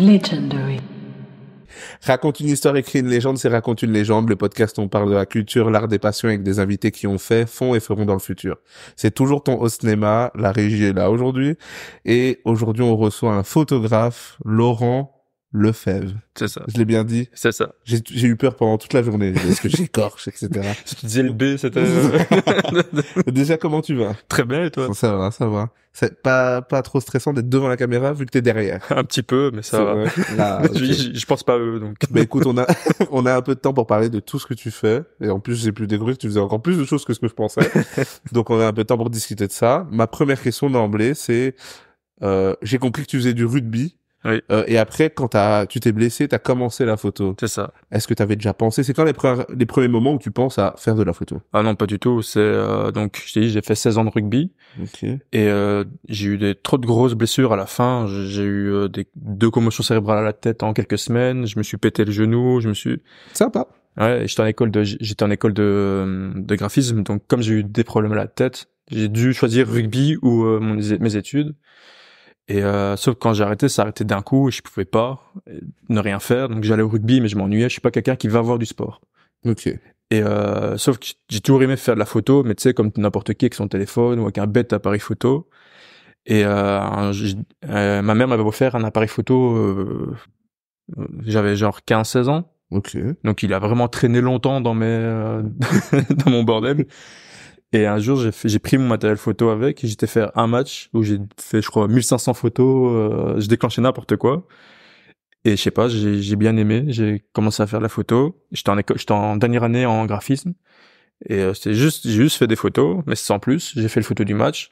Legendary. Raconte une histoire, écrit une légende, c'est Raconte une légende. Le podcast, on parle de la culture, l'art des passions avec des invités qui ont fait, font et feront dans le futur. C'est toujours ton au cinéma. La régie est là aujourd'hui. Et aujourd'hui, on reçoit un photographe, Laurent fève. C'est ça. Je l'ai bien dit. C'est ça. J'ai, eu peur pendant toute la journée. Est-ce que j'écorche, etc. Je tu disais le B, c'était... Déjà, comment tu vas Très bien, toi Ça va, ça va. C'est pas, pas trop stressant d'être devant la caméra vu que t'es derrière. Un petit peu, mais ça va. je, pense pas à eux, donc. Mais bah, écoute, on a, on a un peu de temps pour parler de tout ce que tu fais. Et en plus, j'ai plus découvrir que tu faisais encore plus de choses que ce que je pensais. donc, on a un peu de temps pour discuter de ça. Ma première question d'emblée, c'est, euh, j'ai compris que tu faisais du rugby euh, et après, quand tu t'es blessé, tu as commencé la photo. C'est ça. Est-ce que tu avais déjà pensé C'est quand les, les, premiers moments où tu penses à faire de la photo Ah non, pas du tout. C'est euh, donc je t'ai dit, j'ai fait 16 ans de rugby okay. et euh, j'ai eu des trop de grosses blessures à la fin. J'ai eu des deux commotions cérébrales à la tête en quelques semaines. Je me suis pété le genou. Je me suis sympa. Ouais, j'étais en école de j'étais en école de, de graphisme, donc comme j'ai eu des problèmes à la tête, j'ai dû choisir rugby ou mes études. Et euh, sauf quand j'ai arrêté, ça arrêtait d'un coup et je pouvais pas euh, ne rien faire. Donc j'allais au rugby, mais je m'ennuyais. Je suis pas quelqu'un qui va voir du sport. Ok. Et euh, sauf que j'ai toujours aimé faire de la photo, mais tu sais comme n'importe qui avec son téléphone ou avec un bête appareil photo. Et euh, euh ma mère m'avait offert un appareil photo. Euh, j'avais genre 15-16 ans. Ok. Donc il a vraiment traîné longtemps dans mes dans mon bordel. Et un jour, j'ai pris mon matériel photo avec et j'étais faire un match où j'ai fait, je crois, 1500 photos. Euh, je déclenchais n'importe quoi. Et je sais pas, j'ai bien aimé. J'ai commencé à faire la photo. J'étais en, école, en dernière année en graphisme. Et euh, c'était juste, j'ai juste fait des photos, mais sans plus. J'ai fait le photo du match.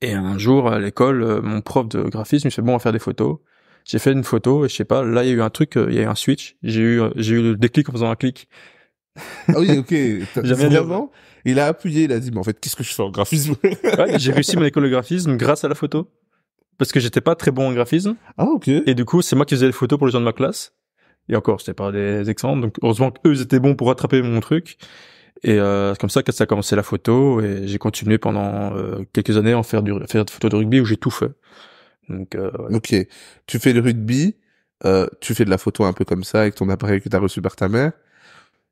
Et un jour, à l'école, euh, mon prof de graphisme me fait bon, on va faire des photos. J'ai fait une photo et je sais pas, là, il y a eu un truc, euh, il y a eu un switch. J'ai eu, j'ai eu le déclic en faisant un clic. Ah oui, ok. il a appuyé, il a dit, mais en fait, qu'est-ce que je fais en graphisme ouais, J'ai réussi mon école de graphisme grâce à la photo. Parce que j'étais pas très bon en graphisme. Ah, ok. Et du coup, c'est moi qui faisais les photos pour les gens de ma classe. Et encore, c'était pas des excellents. Donc, heureusement qu'eux, étaient bons pour rattraper mon truc. Et euh, c'est comme ça que ça a commencé la photo. Et j'ai continué pendant euh, quelques années à faire, du, faire des photos de rugby où j'ai tout fait. Donc, euh, Ok. Tu fais le rugby, euh, tu fais de la photo un peu comme ça avec ton appareil que tu as reçu par ta mère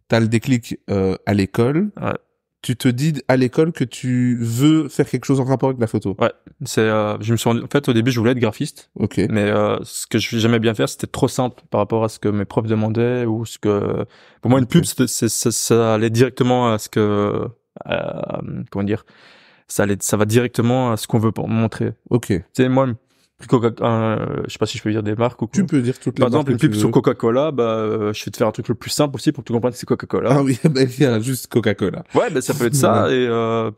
t'as le déclic euh, à l'école. Ouais. Tu te dis à l'école que tu veux faire quelque chose en rapport avec la photo. Ouais, c'est. Euh, je me suis en fait au début je voulais être graphiste. Ok. Mais euh, ce que je jamais bien faire c'était trop simple par rapport à ce que mes profs demandaient ou ce que pour moi une pub c'est ça, ça, allait directement à ce que euh, comment dire ça allait ça va directement à ce qu'on veut montrer. Ok. Tu sais moi je sais pas si je peux dire des marques ou Tu peux dire toutes les Par marques. Par exemple, sur Coca-Cola, bah, euh, je vais te faire un truc le plus simple possible pour que tu comprennes que c'est Coca-Cola. Ah oui, bah, il juste Coca-Cola. Ouais, bah, ça peut être ça. Et, euh,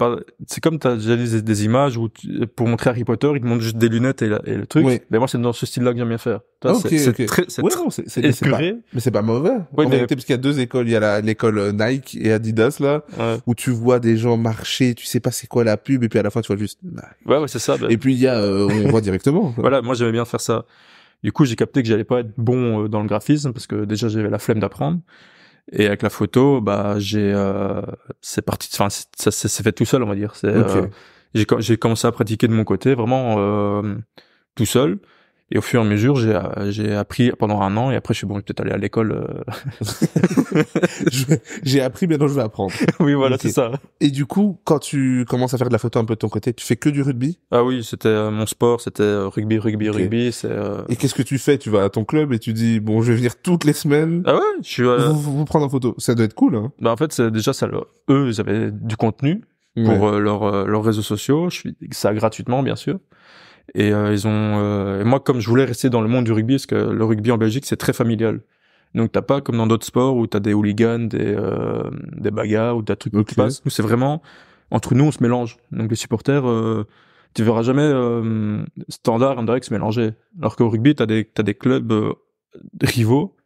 c'est comme t'as déjà vu des, images où, pour montrer Harry Potter, ils te montrent juste des lunettes et, le truc. Oui. Mais moi, c'est dans ce style-là que j'aime bien faire. c'est très, c'est ouais, mais c'est pas mauvais. parce qu'il y a deux écoles. Il y a l'école Nike et Adidas, là, où tu vois des gens marcher, tu sais pas c'est quoi la pub, et puis à la fin, tu vois juste Ouais, ouais, c'est ça. Ben. Et puis, il y a, euh, on voit directement. Voilà, moi j'aimais bien faire ça. Du coup, j'ai capté que j'allais pas être bon euh, dans le graphisme parce que déjà j'avais la flemme d'apprendre. Et avec la photo, bah j'ai euh, c'est parti, enfin ça s'est fait tout seul, on va dire. Euh, j'ai commencé à pratiquer de mon côté, vraiment tout seul. Et au fur et à mesure, j'ai, j'ai appris pendant un an et après je suis bon, je vais peut-être aller à l'école. Euh. j'ai appris, maintenant je vais apprendre. Oui, voilà, c'est ça. Et du coup, quand tu commences à faire de la photo un peu de ton côté, tu fais que du rugby Ah oui, c'était euh, mon sport, c'était euh, rugby, rugby, rugby. C'est, Et qu'est-ce que tu fais Tu vas à ton club et tu dis bon, je vais venir toutes les semaines. Ah ouais, je suis. Vous, vous, prendre en photo, ça doit être cool. Hein. Bah en fait, c'est, déjà ça, eux, ils avaient du contenu pour leurs leurs réseaux sociaux. Je suis ça gratuitement, bien sûr. Et euh, ils ont, euh, et moi, comme je voulais rester dans le monde du rugby, parce que le rugby en Belgique, c'est très familial. Donc t'as pas comme dans d'autres sports où t'as des hooligans, des, euh, des bagarres ou t'as des trucs okay. c'est vraiment entre nous on se mélange. Donc les supporters, tu verras jamais standard indirect se mélanger. Alors qu'au rugby t'as des t'as des clubs rivaux,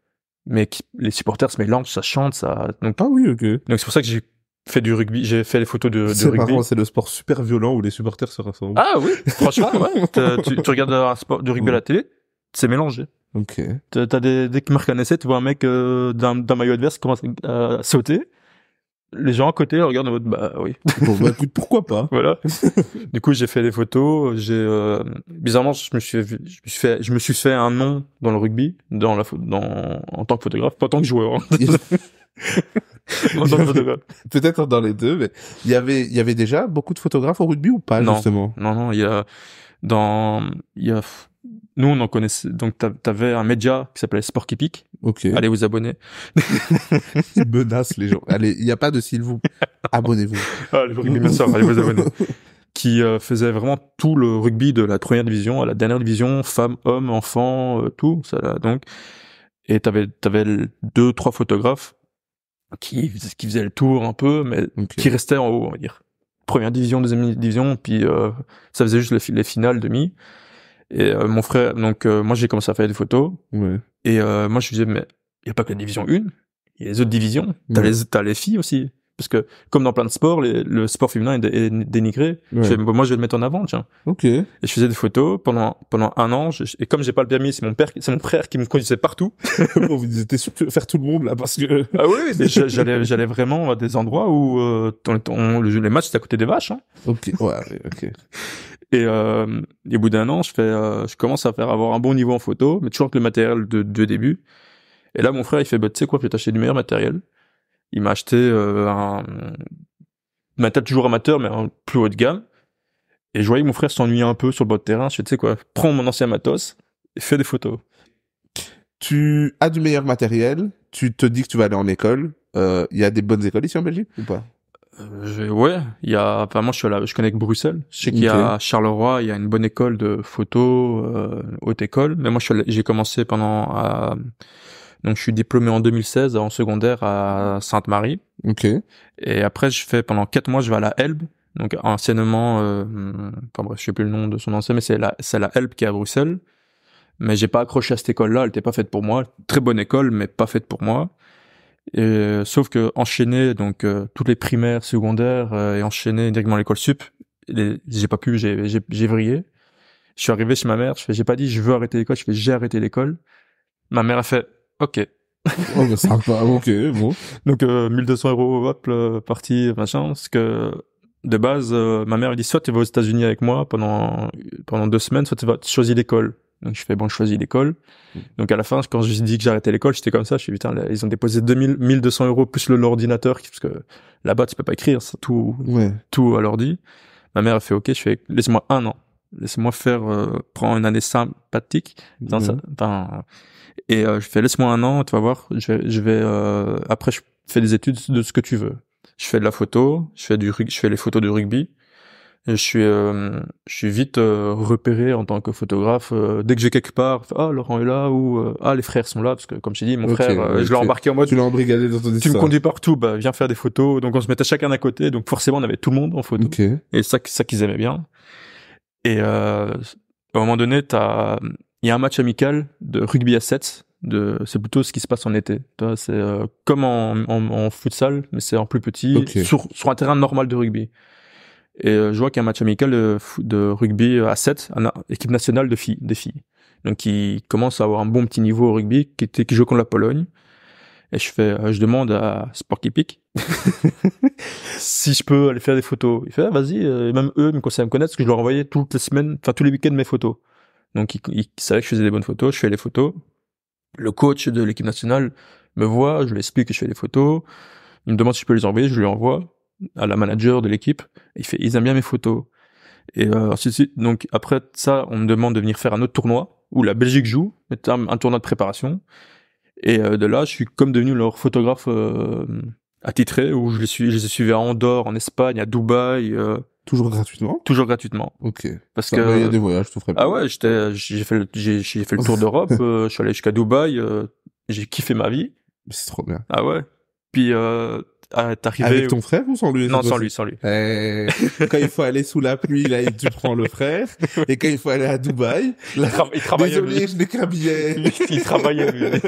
mais les supporters se mélangent, ça chante, ça. Donc ah oui ok. Donc c'est pour ça que j'ai fait du rugby, j'ai fait les photos de, de rugby. C'est le sport super violent où les supporters se rassemblent. Ah oui, franchement, Tu, regardes un sport de rugby à la télé, c'est mélangé. Ok. T'as dès que marque un essai, tu vois un mec euh, d'un maillot adverse qui commence à, sauter. Les gens à côté regardent en mode bah oui. Bon, bah, écoute, pourquoi pas. voilà. du coup, j'ai fait les photos. J'ai euh, bizarrement, je me suis, fait, je me suis fait un nom dans le rugby, dans la, en tant que photographe, pas en tant que joueur. Hein. Peut-être dans les deux, mais il y avait, il y avait déjà beaucoup de photographes au rugby ou pas, non, justement? Non, non, il y a, dans, il y a, nous, on en connaissait. Donc, t'avais un média qui s'appelait Sport Kipik Ok. Allez vous abonner. Ils menace les gens. Allez, il n'y a pas de s'il vous. Abonnez-vous. allez, ah, allez vous abonner. qui euh, faisait vraiment tout le rugby de la première division à la dernière division, femmes, hommes, enfants, euh, tout. Ça, là, donc. Et t'avais, t'avais deux, trois photographes qui, qui faisait le tour un peu, mais qui restait en haut, on va dire. Première division, deuxième division, puis euh, ça faisait juste les, finales, demi. Et euh, mon frère, donc euh, moi j'ai commencé à faire des photos. Et moi je me disais, mais il n'y a pas que la division 1, il y a les autres divisions, t'as les, les filles aussi parce que comme dans plein de sports, le sport féminin est, dénigré. moi, je vais le mettre en avant, tiens. Ok. Et je faisais des photos pendant pendant un an. et comme j'ai pas le permis, c'est mon père, c'est mon frère qui me conduisait partout. vous étiez faire tout le monde là, parce que. ah oui, j'allais j'allais vraiment à des endroits où euh, les matchs c'était à côté des vaches. Hein. Ok. Ouais. Et, euh, au bout d'un an, je fais, euh, je commence à faire avoir un bon niveau en photo, mais toujours avec le matériel de, début. Et là, mon frère, il fait, bah, tu sais quoi, je vais t'acheter du meilleur matériel il m'a acheté euh, un, ma toujours amateur, mais un plus haut de gamme. Et je voyais mon frère s'ennuyer un peu sur le bord de terrain. Je sais quoi, prends mon ancien matos et fais des photos. Tu as du meilleur matériel, tu te dis que tu vas aller en école. Euh, il y a des bonnes écoles ici en Belgique ou pas euh, ouais, il y a apparemment je suis là je connais que Bruxelles. Je sais qu'il y a à Charleroi, il y a une bonne école de photo, haute école. Mais moi j'ai commencé pendant donc je suis diplômé en 2016 en secondaire à Sainte-Marie. Ok. Et après je fais pendant quatre mois je vais à la Elbe. Donc anciennement, euh, enfin je sais plus le nom de son ancien, mais c'est la c'est la Elbe qui est à Bruxelles. Mais j'ai pas accroché à cette école-là, elle 'était pas faite pour moi. Très bonne école, mais pas faite pour moi. Euh, sauf que enchaîner donc euh, toutes les primaires, secondaires euh, et enchaîner directement l'école sup, j'ai pas pu, j'ai vrillé. Je suis arrivé chez ma mère, je fais j'ai pas dit je veux arrêter l'école, je fais j'ai arrêté l'école. Ma mère a fait Ok. Oh, bah, ok, bon. Donc, 1200 euh, euros, hop, parti, machin, parce que, de base, euh, ma mère, elle dit, soit tu vas aux États-Unis avec moi pendant, pendant deux semaines, soit tu vas, choisir choisis l'école. Donc, je fais, bon, je choisis l'école. Mm. Donc, à la fin, quand j'ai dit que j'arrêtais l'école, j'étais comme ça, je suis putain, ils ont déposé 2000, 1200 euros plus le l'ordinateur, parce que là-bas, tu peux pas écrire, tout, tout à l'ordi. Ma mère, a fait, ok, je fais, laisse-moi un an laisse-moi faire, euh, prends une année sympathique. Dans mhm. et euh, je fais, laisse-moi un an, tu vas voir, je, vais, euh, après, je fais des études de ce que tu veux. Je fais de la photo, je fais du, je fais les photos du rugby. je suis, euh, je suis vite repéré en tant que photographe. dès que j'ai quelque part, ah Laurent est là ou ah les frères sont là parce que comme je dit, mon frère, je l'ai embarqué en mode. Tu l'as embrigadé dans ton Tu me conduis partout, bah, viens faire des photos. Donc on se mettait chacun à côté, donc forcément on avait tout le monde en photo. Et ça, ça qu'ils aimaient bien. Et euh, à un moment donné, il y a un match amical de rugby à 7. C'est plutôt ce qui se passe en été. C'est euh, comme en, en, en, futsal, mais c'est en plus petit, sur, sur, un terrain normal de rugby. Et euh, je vois qu'il y a un match amical de, de rugby euh, à 7, une équipe nationale de filles, des filles. Donc qui commence à avoir un bon petit niveau au rugby, qui, était, qui joue contre la Pologne et je fais, euh, je demande à Sport Epic si je peux aller faire des photos. Il fait, ah, vas-y, euh, même eux me conseillent à me connaître parce que je leur envoyais toutes les semaines, enfin tous les week-ends mes photos. Donc ils, savaient que je faisais des bonnes photos, je fais les photos. Le coach de l'équipe nationale me voit, je lui explique que je fais des photos. Il me demande si je peux les envoyer, je lui envoie à la manager de l'équipe. Il fait, ils aiment bien mes photos. Et euh, donc après ça, on me demande de venir faire un autre tournoi où la Belgique joue, un tournoi de préparation. Et euh, de là, je suis comme devenu leur photographe euh, attitré, où je les, suis, suivis à Andorre, en Espagne, à Dubaï. Euh, toujours gratuitement Toujours gratuitement. Ok. Parce que il y a des voyages, tout frais. Ah ouais, j'étais, j'ai fait le, j'ai, fait le tour d'Europe. je suis allé jusqu'à Dubaï. j'ai kiffé ma vie. C'est trop bien. Ah ouais. Puis ah, arrivé. Avec ton frère ou sans lui Non, sans lui, sans eh, lui. quand il faut aller sous la pluie, là, tu prends le frère. Et quand il faut aller à Dubaï, il, travaille désolé, il travaillait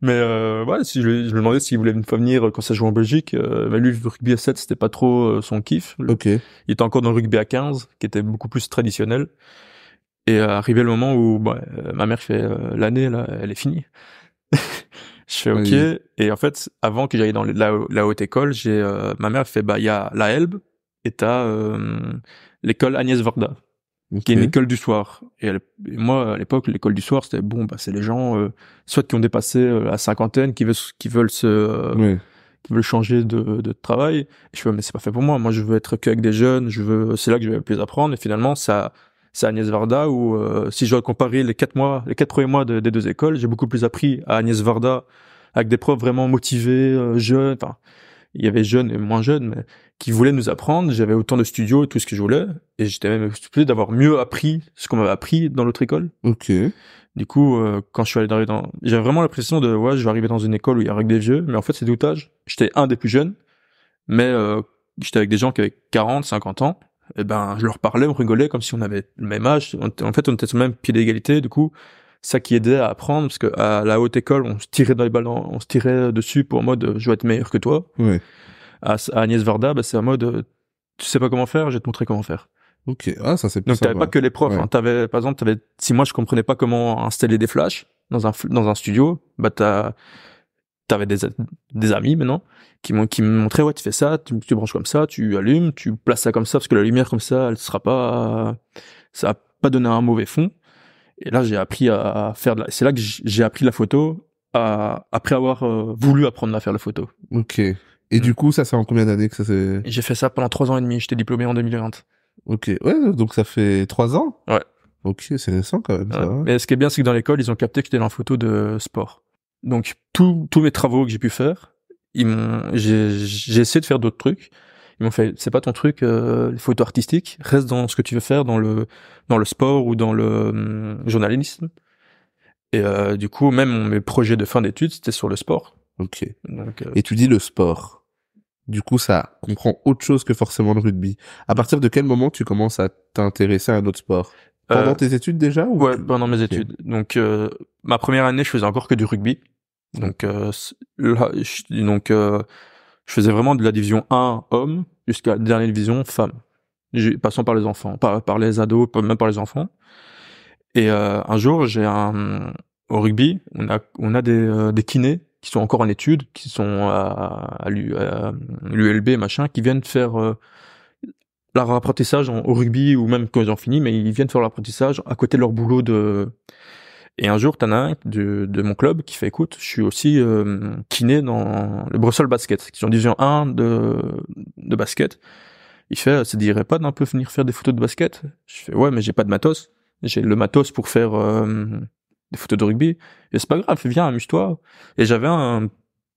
mais voilà, euh, si je, lui me demandais s'il voulait une fois venir euh, quand ça joue en Belgique. Euh, lui, le rugby à 7, c'était pas trop son kiff. Ok. Il était encore dans le rugby à 15, qui était beaucoup plus traditionnel. Et arrivé le moment où bah, ma mère fait l'année, là, elle est finie. Je fais OK. Et en fait, avant que j'aille dans la, haute école, j'ai euh, ma mère fait bah il y a la Elbe et t'as euh, l'école Agnès Varda, qui est une école du soir. Et, moi à l'époque, l'école du soir, c'était bon, bah c'est les gens euh, soit qui ont dépassé la cinquantaine, qui veulent qui veulent se qui veulent changer de, de travail. Et je fais mais c'est pas fait pour moi. Moi je veux être que avec des jeunes. Je veux c'est là que je vais le plus apprendre. Et finalement ça c'est Agnès Varda où euh, si je dois comparer les quatre mois, les quatre premiers mois des deux écoles, j'ai beaucoup plus appris à Agnès Varda avec des profs vraiment motivés, euh, jeunes, enfin il y avait jeunes et moins jeunes, mais qui voulaient nous apprendre. J'avais autant de studios et tout ce que je voulais, et j'étais même excusé d'avoir mieux appris ce qu'on m'avait appris dans l'autre école. Ok. Du coup, euh, quand je suis allé dans, j'avais vraiment l'impression de ouais, je vais arriver dans une école où il y a que des vieux, mais en fait c'est tout J'étais un des plus jeunes, mais j'étais avec des gens qui avaient 40, 50 ans et eh ben je leur parlais, on rigolait comme si on avait le même âge. en fait, on était sur le même pied d'égalité. Du coup, ça qui aidait à apprendre parce que à la haute école, on se tirait dans les balles, on se tirait dessus pour en mode je vais être meilleur que toi. oui À, Agnès Varda, bah, c'est en mode tu sais pas comment faire, je vais te montrer comment faire. Ok, ah ça c'est. Donc t'avais pas que les profs. Ouais. Hein. par exemple, t'avais si moi je comprenais pas comment installer des flashs dans un dans un studio, bah t'as t'avais des, des amis maintenant qui m'ont qui me montraient ouais tu fais ça tu, branches comme ça tu allumes tu places ça comme ça parce que la lumière comme ça elle sera pas ça va pas donné un mauvais fond et là j'ai appris à faire de la... c'est là que j'ai appris la photo à... après avoir euh, voulu apprendre à faire la photo ok et du coup ça c'est en combien d'années que ça c'est j'ai fait ça pendant trois ans et demi j'étais diplômé en 2020 ok ouais donc ça fait trois ans ouais ok c'est récent quand même mais ce qui est bien c'est que dans l'école ils ont capté que j'étais dans la photo de sport donc tous tous mes travaux que j'ai pu faire, ils m'ont, j'ai, essayé de faire d'autres trucs. Ils m'ont fait, c'est pas ton truc, euh, faut être artistique, reste dans ce que tu veux faire, dans le dans le sport ou dans le hum, journalisme. Et euh, du coup, même mes projets de fin d'études, c'était sur le sport. Ok. Euh, Et tu dis le sport. Du coup, ça comprend autre chose que forcément le rugby. À partir de quel moment tu commences à t'intéresser à un autre sport pendant euh, tes études déjà ou Ouais, pendant mes études. Donc euh, ma première année, je faisais encore que du rugby. Donc euh, là, je, donc je faisais vraiment de la division 1 homme jusqu'à la dernière division femme. Passant par les enfants, par, par les ados, même par les enfants. Et un jour, j'ai un au rugby, on a on a des, des kinés qui sont encore en études, qui sont à, l'ULB machin, qui viennent faire leur apprentissage au rugby ou même quand ils ont fini, mais ils viennent faire leur apprentissage à côté de leur boulot de. Et un jour, t'en un de, mon club qui fait écoute, je suis aussi euh, kiné dans le Brussels Basket, qui sont division 1 de, de basket. Il fait, ça dirait pas d'un peu venir faire des photos de basket Je fais ouais, mais j'ai pas de matos. J'ai le matos pour faire euh, des photos de rugby. Et c'est pas grave, viens, amuse-toi. Et j'avais un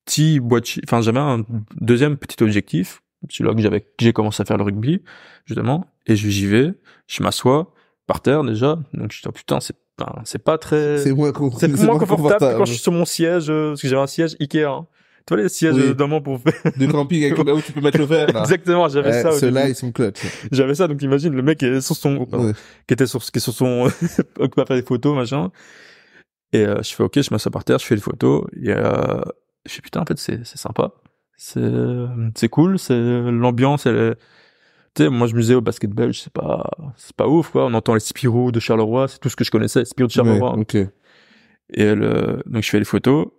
petit boîtier, enfin j'avais un deuxième petit objectif c'est là que j'avais, j'ai commencé à faire le rugby, justement, et j'y vais, je m'assois, par terre déjà, donc je dis, putain, c'est ben, c'est pas très. C'est moins, confortable, quand je suis sur mon siège, euh, parce que j'avais un siège Ikea. Hein. Tu vois les sièges oui. Euh, pour faire. De camping avec là où tu peux mettre le verre. Exactement, j'avais eh, ça. Ceux-là, ils sont clutch. J'avais ça, donc imagine le mec qui est sur son, hein, qui était sur, qui est sur son, occupé à faire des photos, machin. Et euh, je fais ok, je m'assois par terre, je fais des photos. Et je fais putain, en fait, c'est sympa c'est c'est cool c'est l'ambiance elle tu sais moi je musais au basket belge c'est pas c'est pas ouf quoi on entend les Spirou de Charleroi c'est tout ce que je connaissais Spirou de Charleroi et le, euh, donc je fais les photos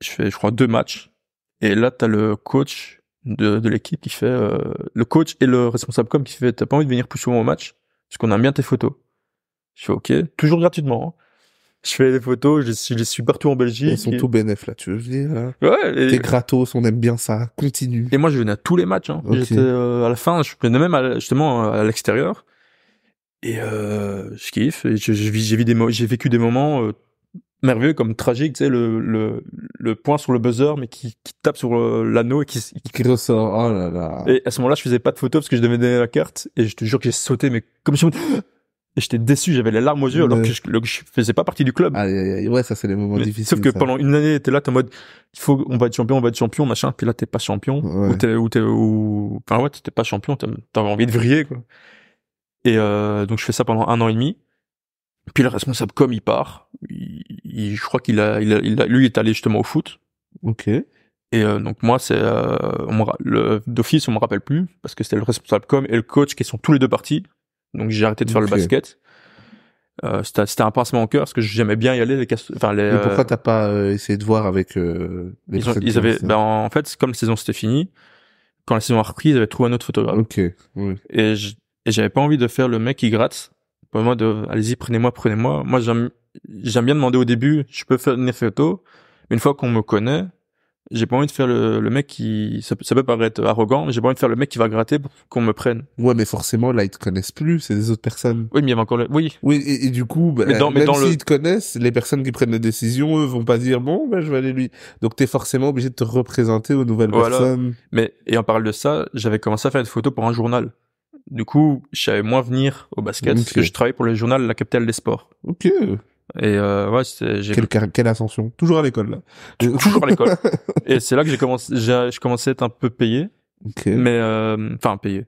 je fais je crois deux matchs et là t'as le coach de, de l'équipe qui fait euh, le coach et le responsable com qui fait t'as pas envie de venir plus souvent au match parce qu'on aime bien tes photos je fais ok toujours gratuitement hein. Je fais des photos, je les, suis, partout en Belgique. Ils sont tout tous bénéf là, tu veux dire Ouais. les T'es gratos, on aime bien ça, continue. Et moi, je venais à tous les matchs. Hein. J'étais euh, à la fin, je venais même justement à l'extérieur. Et euh, je kiffe. J'ai vécu des moments euh, merveilleux comme tragique, tu sais, le, le, le, point sur le buzzer, mais qui, tape sur l'anneau et qui, qui, ressort. Oh là là. Et à ce moment-là, je faisais pas de photos parce que je devais donner la carte. Et je te jure que j'ai sauté, mais comme je et j'étais déçu, j'avais les larmes aux yeux, alors que je, je faisais pas partie du club. ouais, ça c'est les moments difficiles. Sauf que pendant une année, t'es là, t'es en mode, il faut, on va être champion, on va être champion, machin, puis là t'es pas champion, ou t'es, ou ou, enfin ouais, t'es pas champion, t'avais envie de vriller, quoi. Et euh, donc je fais ça pendant un an et demi. Puis le responsable com il part, il, je crois qu'il a, il a, il lui est allé justement au foot. Ok. Et euh, donc moi c'est, euh, d'office on me rappelle plus parce que c'était le responsable com et le coach qui sont tous les deux partis. Donc j'ai arrêté de faire le basket. Euh, c'était un pincement au cœur parce que j'aimais bien y aller les enfin pourquoi euh, t'as pas euh, essayé de voir avec les ils, avaient ben, en fait comme la saison c'était finie quand la saison a repris ils avaient trouvé un autre photographe ok et j'avais pas envie de faire le mec qui gratte pour moi de allez-y prenez-moi prenez-moi moi, j'aime j'aime bien demander au début je peux faire une photo une fois qu'on me connaît j'ai pas envie de faire le, le mec qui ça, peut paraître arrogant mais j'ai pas envie de faire le mec qui va gratter pour qu'on me prenne ouais mais forcément là ils te connaissent plus c'est des autres personnes oui mais il y avait encore le... oui oui et, du coup bah, même te connaissent les personnes qui prennent les décisions eux vont pas dire bon ben, je vais aller lui donc t'es forcément obligé de te représenter aux nouvelles voilà. mais et en parlant de ça j'avais commencé à faire des photos pour un journal du coup je savais moins venir au basket parce que je travaillais pour le journal la capitale des sports ok et euh, ouais, j'ai quelle, quelle, ascension Toujours à l'école là. Toujours à l'école. et c'est là que j'ai commencé, je commençais à être un peu payé, okay. mais euh, enfin payé.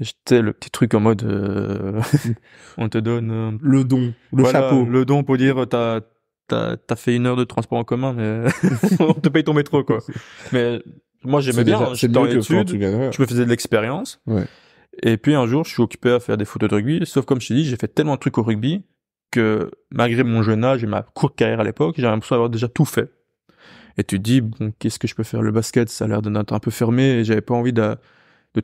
J'étais le petit truc en mode, euh, on te donne euh, le don, le chapeau, le don pour dire t'as t'as as fait une heure de transport en commun, mais on te paye ton métro quoi. mais moi j'aimais bien, hein, C'est j'étais en je me faisais de l'expérience. Ouais. Et puis un jour, je suis occupé à faire des photos de rugby. Sauf comme je t'ai dit, j'ai fait tellement de trucs au rugby que malgré mon jeune âge et ma courte carrière à l'époque, j'ai l'impression d'avoir déjà tout fait. Et tu dis, bon, qu'est-ce que je peux faire Le basket, ça a l'air d'un un peu fermé et j'avais pas envie de,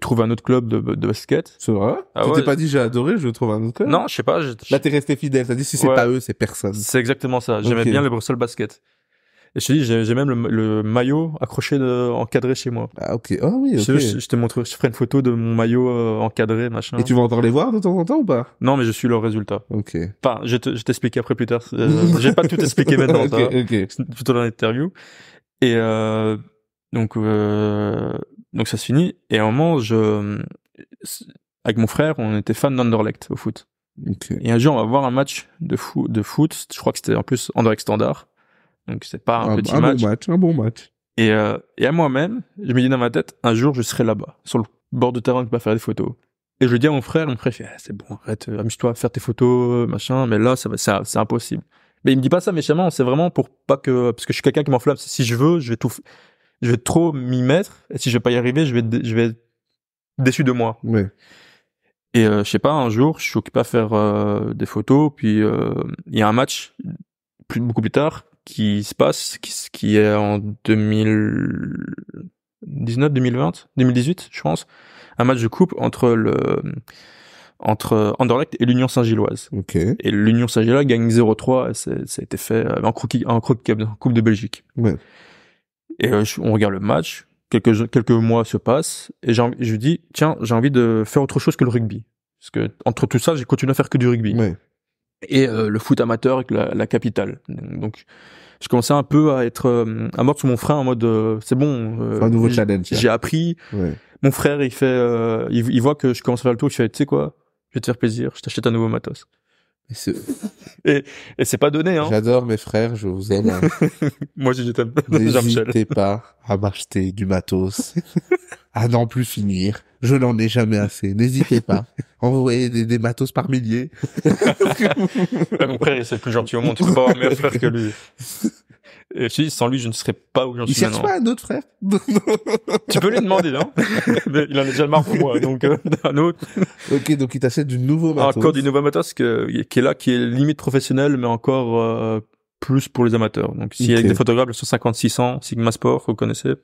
trouver un autre club de, basket. C'est vrai ah Tu t'es pas dit, j'ai adoré, je trouver un autre club Non, je sais pas. Là, t'es resté fidèle. T'as dit, si c'est pas eux, c'est personne. C'est exactement ça. J'aimais bien le Bruxelles Basket. Et je te dis, j'ai même le, maillot accroché de, encadré chez moi. Ah ok, ah oui, ok. Je, te montre, je ferai une photo de mon maillot euh, encadré, machin. Et tu vas encore les voir de temps en temps ou pas Non, mais je suis leur résultat. Ok. Enfin, je t'explique après plus tard. Euh, j'ai pas tout expliqué maintenant. ok, ok. plutôt dans l'interview. Et euh, donc, euh, donc ça se finit. Et à un moment, je, avec mon frère, on était fan d'Underlect au foot. Ok. Et un jour, on va voir un match de, de foot. Je crois que c'était en plus Anderlecht Standard. Donc c'est pas un, petit match. Bon match. Un bon match. Et, euh, et à moi-même, je me dis dans ma tête, un jour je serai là-bas, sur le bord de terrain, je vais faire des photos. Et je dis à mon frère, mon frère fait, ah, c'est bon, arrête, euh, amuse-toi à faire tes photos, euh, machin, mais là, ça va, c'est impossible. Mais il me dit pas ça méchamment, c'est vraiment pour pas que, parce que je suis quelqu'un qui m'enflamme. Si je veux, je vais tout, je vais trop m'y mettre, et si je vais pas y arriver, je vais, je vais être déçu de moi. Et euh, je sais pas, un jour, je suis occupé à faire des photos, puis il y a un match plus, beaucoup plus tard, qui se passe, qui, qui est en 2019, 2020, 2018, je pense, un match de coupe entre le entre Anderlecht et l'Union Saint-Gilloise. Okay. Et l'Union Saint-Gilloise gagne 0-3, ça a été fait euh, en croquis, en Coupe de Belgique. Ouais. Et euh, on regarde le match, quelques, quelques mois se passent, et je dis, tiens, j'ai envie de faire autre chose que le rugby. Parce que, entre tout ça, j'ai continué à faire que du rugby. Ouais et euh, le foot amateur avec la, capitale. Donc, je commençais un peu à être euh, à mort sous mon frère en mode euh, c'est bon. un nouveau challenge. Hein. J'ai appris. Mon frère, il fait, il, voit que je commence à faire le tour. Je fais, tu sais quoi, je vais te faire plaisir. Je t'achète un nouveau matos. Et c'est, pas donné. Hein. J'adore mes frères, je vous aime. Hein. Moi, je N'hésitez pas à m'acheter du matos. à n'en plus finir. Je n'en ai jamais assez. N'hésitez pas. Envoyez des, des, matos par milliers. Bah, mon frère, c'est le plus gentil au monde. Tu peux pas avoir meilleur frère que lui. Et je dis, sans lui, je ne serais pas où j'en suis Il cherche pas un autre frère. tu peux lui demander, hein. mais il en a déjà marre pour moi, donc euh, un autre. Ok, donc il t'achète du nouveau matos. Encore du nouveau matos qui est là, qui est limite professionnel, mais encore euh, plus pour les amateurs. Donc s'il y a des photographes, le 150-600, Sigma Sport, vous connaissez.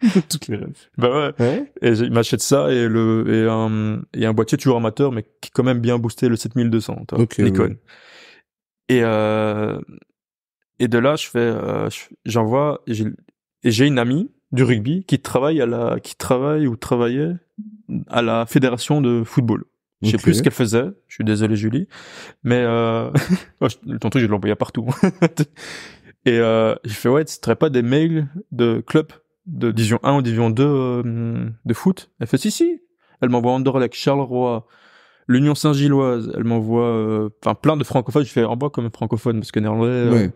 Toutes les Bah ouais. Et il m'achète ça et le et un et un boîtier toujours amateur mais qui est quand même bien boosté le 7200, hein, toi, Et euh, et de là je fais euh, j'envoie et j'ai une amie du rugby qui travaille à la qui travaille ou travaillait à la fédération de football. Je sais plus ce qu'elle faisait. Je suis désolé Julie, mais euh... ton truc je l'envoyais partout. et euh, je fais ouais, ce serait pas des mails de club de Division 1 ou Division 2 euh, de foot. Elle fait si, si. Elle m'envoie Anderlecht, Charleroi, l'Union Saint-Gilloise. Elle m'envoie euh, enfin plein de francophones. Je fais en bas comme francophone parce que néerlandais,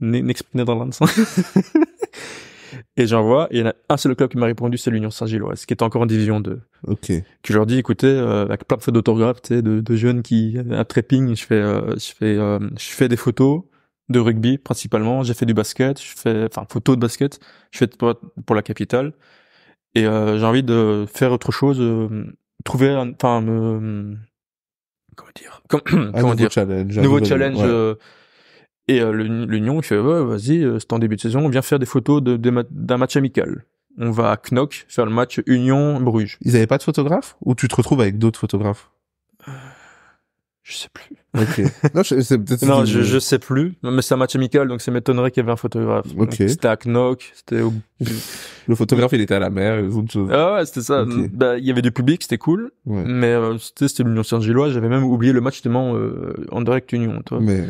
dans euh, sens Et j'envoie, et il y en a un seul club qui m'a répondu, c'est l'Union Saint-Gilloise, qui est encore en division 2. Ok. Que je leur dis, écoutez, avec plein de fautes de, jeunes qui, à trapping, je fais, je fais, je fais des photos, de rugby principalement. J'ai fait du basket, je fais enfin photo de basket. Je fais pour, la capitale et euh, j'ai envie de faire autre chose, euh, trouver enfin me comment dire comment, nouveau challenge, nouveau challenge. Euh, et l'Union je fais ouais, vas-y c'est en début de saison, on vient faire des photos d'un match amical. On va à Knock faire le match Union Bruges. Ils n'avaient pas de photographe ou tu te retrouves avec d'autres photographes je sais plus. non, je, sais plus. mais c'est un match amical, donc ça m'étonnerait qu'il y avait un photographe. C'était à Knock, c'était Le photographe, il était à la mer, Ah ouais, c'était ça. Bah, il y avait du public, c'était cool. Mais euh, c'était, l'Union Saint-Gilloise. J'avais même oublié le match, justement, euh, en direct Union, toi. Mais,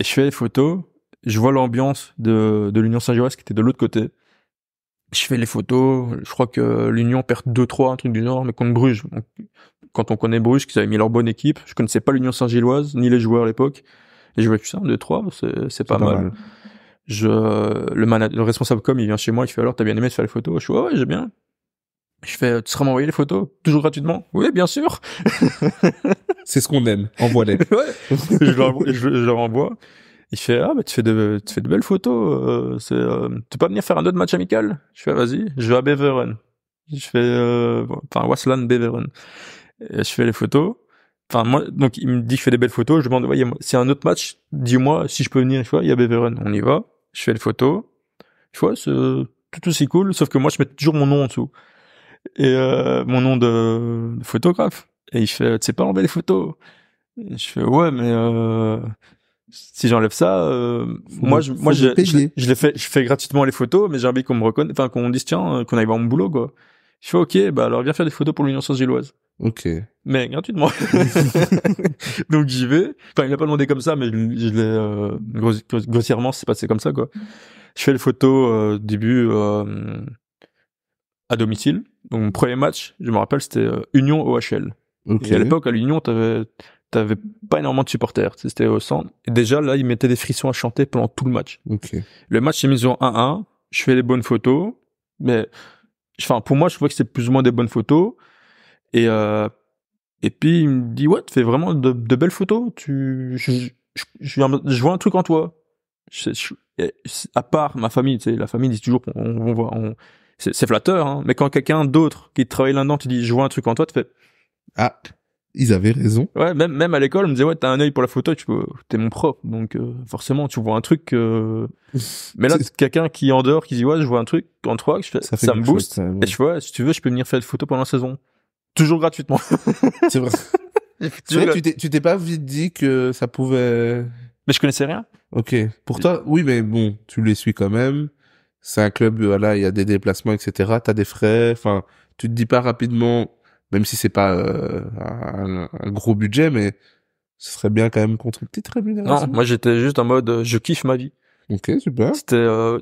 Et je fais les photos. Je vois l'ambiance de, de l'Union Saint-Gilloise qui était de l'autre côté. Je fais les photos. Je crois que l'Union perd 2-3, un truc du genre, mais contre Bruges quand on connaît Bruce, qu'ils avaient mis leur bonne équipe. Je connaissais pas l'Union Saint-Gilloise, ni les joueurs à l'époque. Et je vois ça, 2-3, c'est pas, mal. Je, le, responsable com, il vient chez moi, il fait alors, t'as bien aimé de faire les photos? Je suis, ouais, j'ai bien. Je fais, tu seras m'envoyer les photos toujours gratuitement Oui, bien sûr. c'est ce qu'on aime. Envoie-les. je, leur, je, envoie. Il fait ah bah tu fais de tu fais de belles photos. Euh, c'est euh, tu peux pas venir faire un autre match amical Je fais vas-y. Je vais à Beveren. Je fais euh, enfin Waslan Beveren. Euh, je fais les photos. Enfin, moi, donc il me dit que je fais des belles photos. Je demande, ouais, c'est un autre match. Dis-moi si je peux venir. Il y a Beveren. On y va. Je fais les photos. Je vois, c'est tout aussi cool. Sauf que moi, je mets toujours mon nom en dessous. Et euh, mon nom de, photographe. Et il fait, tu sais pas enlever les photos. je fais, ouais, mais euh, si j'enlève ça, euh, moi, je, moi, je, je, fais, je fais gratuitement les photos, mais j'ai envie qu'on me reconnaisse, enfin, qu'on dise, tiens, euh, qu'on aille voir mon boulot, quoi. Je fais ok, bah alors viens faire des photos pour l'Union Saint-Gilloise. Gilloise. Ok. Mais gratuitement. Donc j'y vais. Enfin, il m'a pas demandé comme ça, mais euh, grossièrement, c'est passé comme ça quoi. Je fais les photos euh, début euh, à domicile. Donc mon premier match, je me rappelle, c'était Union OHL. Okay. Et à l'époque, à l'Union, tu n'avais pas énormément de supporters. C'était au centre. Et déjà, là, ils mettaient des frissons à chanter pendant tout le match. Ok. Le match s'est mis en 1-1. Je fais les bonnes photos. Mais enfin, pour moi, je vois que c'est plus ou moins des bonnes photos. Et, euh, et puis, il me dit, ouais, tu fais vraiment de, de belles photos. Tu, je, je, vois un truc en toi. à part ma famille, tu sais, la famille dit toujours, on, on voit, c'est, flatteur, hein, mais quand quelqu'un d'autre qui travaille là-dedans, tu dis, je vois un truc en toi, tu fais, ah, ils avaient raison. Ouais, même, même à l'école, on me disait, ouais, t'as un œil pour la photo, tu peux, t'es mon prof. Donc, euh, forcément, tu vois un truc. Mais là, quelqu'un qui est en dehors, qui dit, ouais, je vois un truc en trois, je ça, me booste. ouais. Et je vois, si tu veux, je peux venir faire des photos pendant la saison. Toujours gratuitement. C'est vrai. vrai tu t'es pas vite dit que ça pouvait. Mais je connaissais rien. Ok. Pour toi, oui, mais bon, tu les suis quand même. C'est un club, voilà, il y a des déplacements, etc. T'as des frais. Enfin, tu te dis pas rapidement, même si c'est pas euh, un, gros budget, mais ce serait bien quand même contre. T'es très bien. Non, moi j'étais juste en mode, euh, je kiffe ma vie. Ok, super. C'était, euh,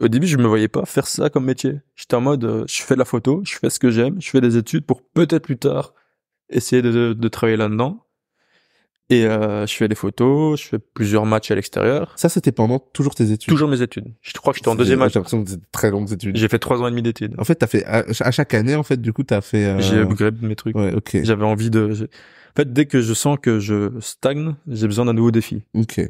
au début, je me voyais pas faire ça comme métier. J'étais en mode, je fais de la photo, je fais ce que j'aime, je fais des études pour peut-être plus tard essayer de travailler là-dedans. Et euh, je fais des photos, je fais plusieurs matchs à l'extérieur. Ça, c'était pendant toujours tes études Toujours mes études. Je crois que j'étais en deuxième match J'ai l'impression que c'était très longues études. J'ai fait trois ans et demi d'études. En fait, t'as fait à, chaque année, en fait, du coup, t'as fait. Euh, j'ai upgrade mes trucs. Ouais, ok. J'avais envie de. En fait, dès que je sens que je stagne, j'ai besoin d'un nouveau défi. Ok. Et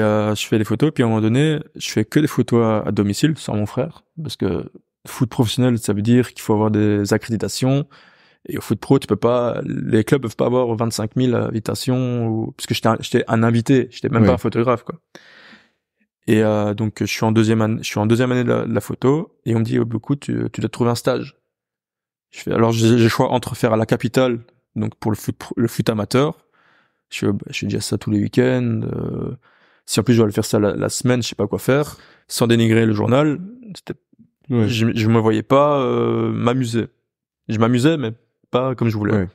euh, je fais des photos. Puis à un moment donné, je fais que des photos à domicile, sans mon frère, parce que foot professionnel, ça veut dire qu'il faut avoir des accréditations, et au foot pro, tu peux pas, les clubs peuvent pas avoir 25 000 invitations, parce que j'étais un, j'étais un invité, j'étais même pas un photographe, quoi. Et euh, donc je suis en deuxième année, je suis en deuxième année de la, photo, et on me dit au oh, beaucoup, tu, tu dois trouver un stage. Je fais alors j'ai, le choix entre faire à la capitale, donc pour le foot le amateur. Je, bah, je fais déjà ça tous les week-ends. Euh, si en plus je dois le faire ça la, semaine, je sais pas quoi faire. Sans dénigrer le journal, je, je me voyais pas euh, m'amuser. Je m'amusais, mais pas comme je voulais.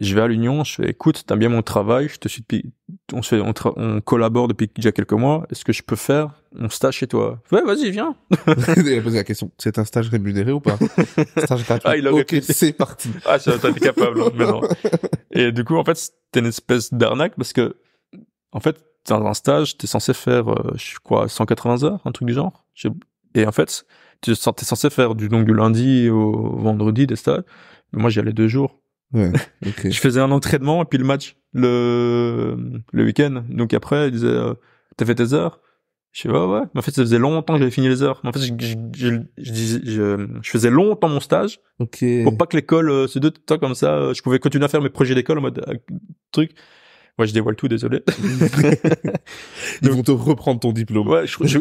Je vais à l'Union, je fais écoute, t'aimes bien mon travail, je te suis depuis, on, se, on, collabore depuis déjà quelques mois, est-ce que je peux faire mon stage chez toi Ouais, vas-y, viens. il a posé la question, c'est un stage rémunéré ou pas Stage gratuit. Ah, il a ok, c'est parti. Ah, ça, t'as été capable, hein, mais non. Et du coup, en fait, c'était une espèce d'arnaque parce que, en fait, dans un stage, t'es censé faire, euh, je sais quoi, 180 heures, un truc du genre. Et en fait, tu censé faire du, du lundi au vendredi des stages moi, j'y allais deux jours. Ouais, je faisais un entraînement et puis le match le, le week-end. Donc après, il disait, euh, t'as fait tes heures Je sais, ouais, ouais. Mais en fait, ça faisait longtemps que j'avais fini les heures. en fait, je, je, je, je, faisais longtemps mon stage okay. pour pas que l'école euh, deux deux comme ça. Euh, je pouvais continuer à faire mes projets d'école en mode euh, truc. Ouais, je dévoile tout, désolé. Ils Donc, vont te reprendre ton diplôme. Ouais, je,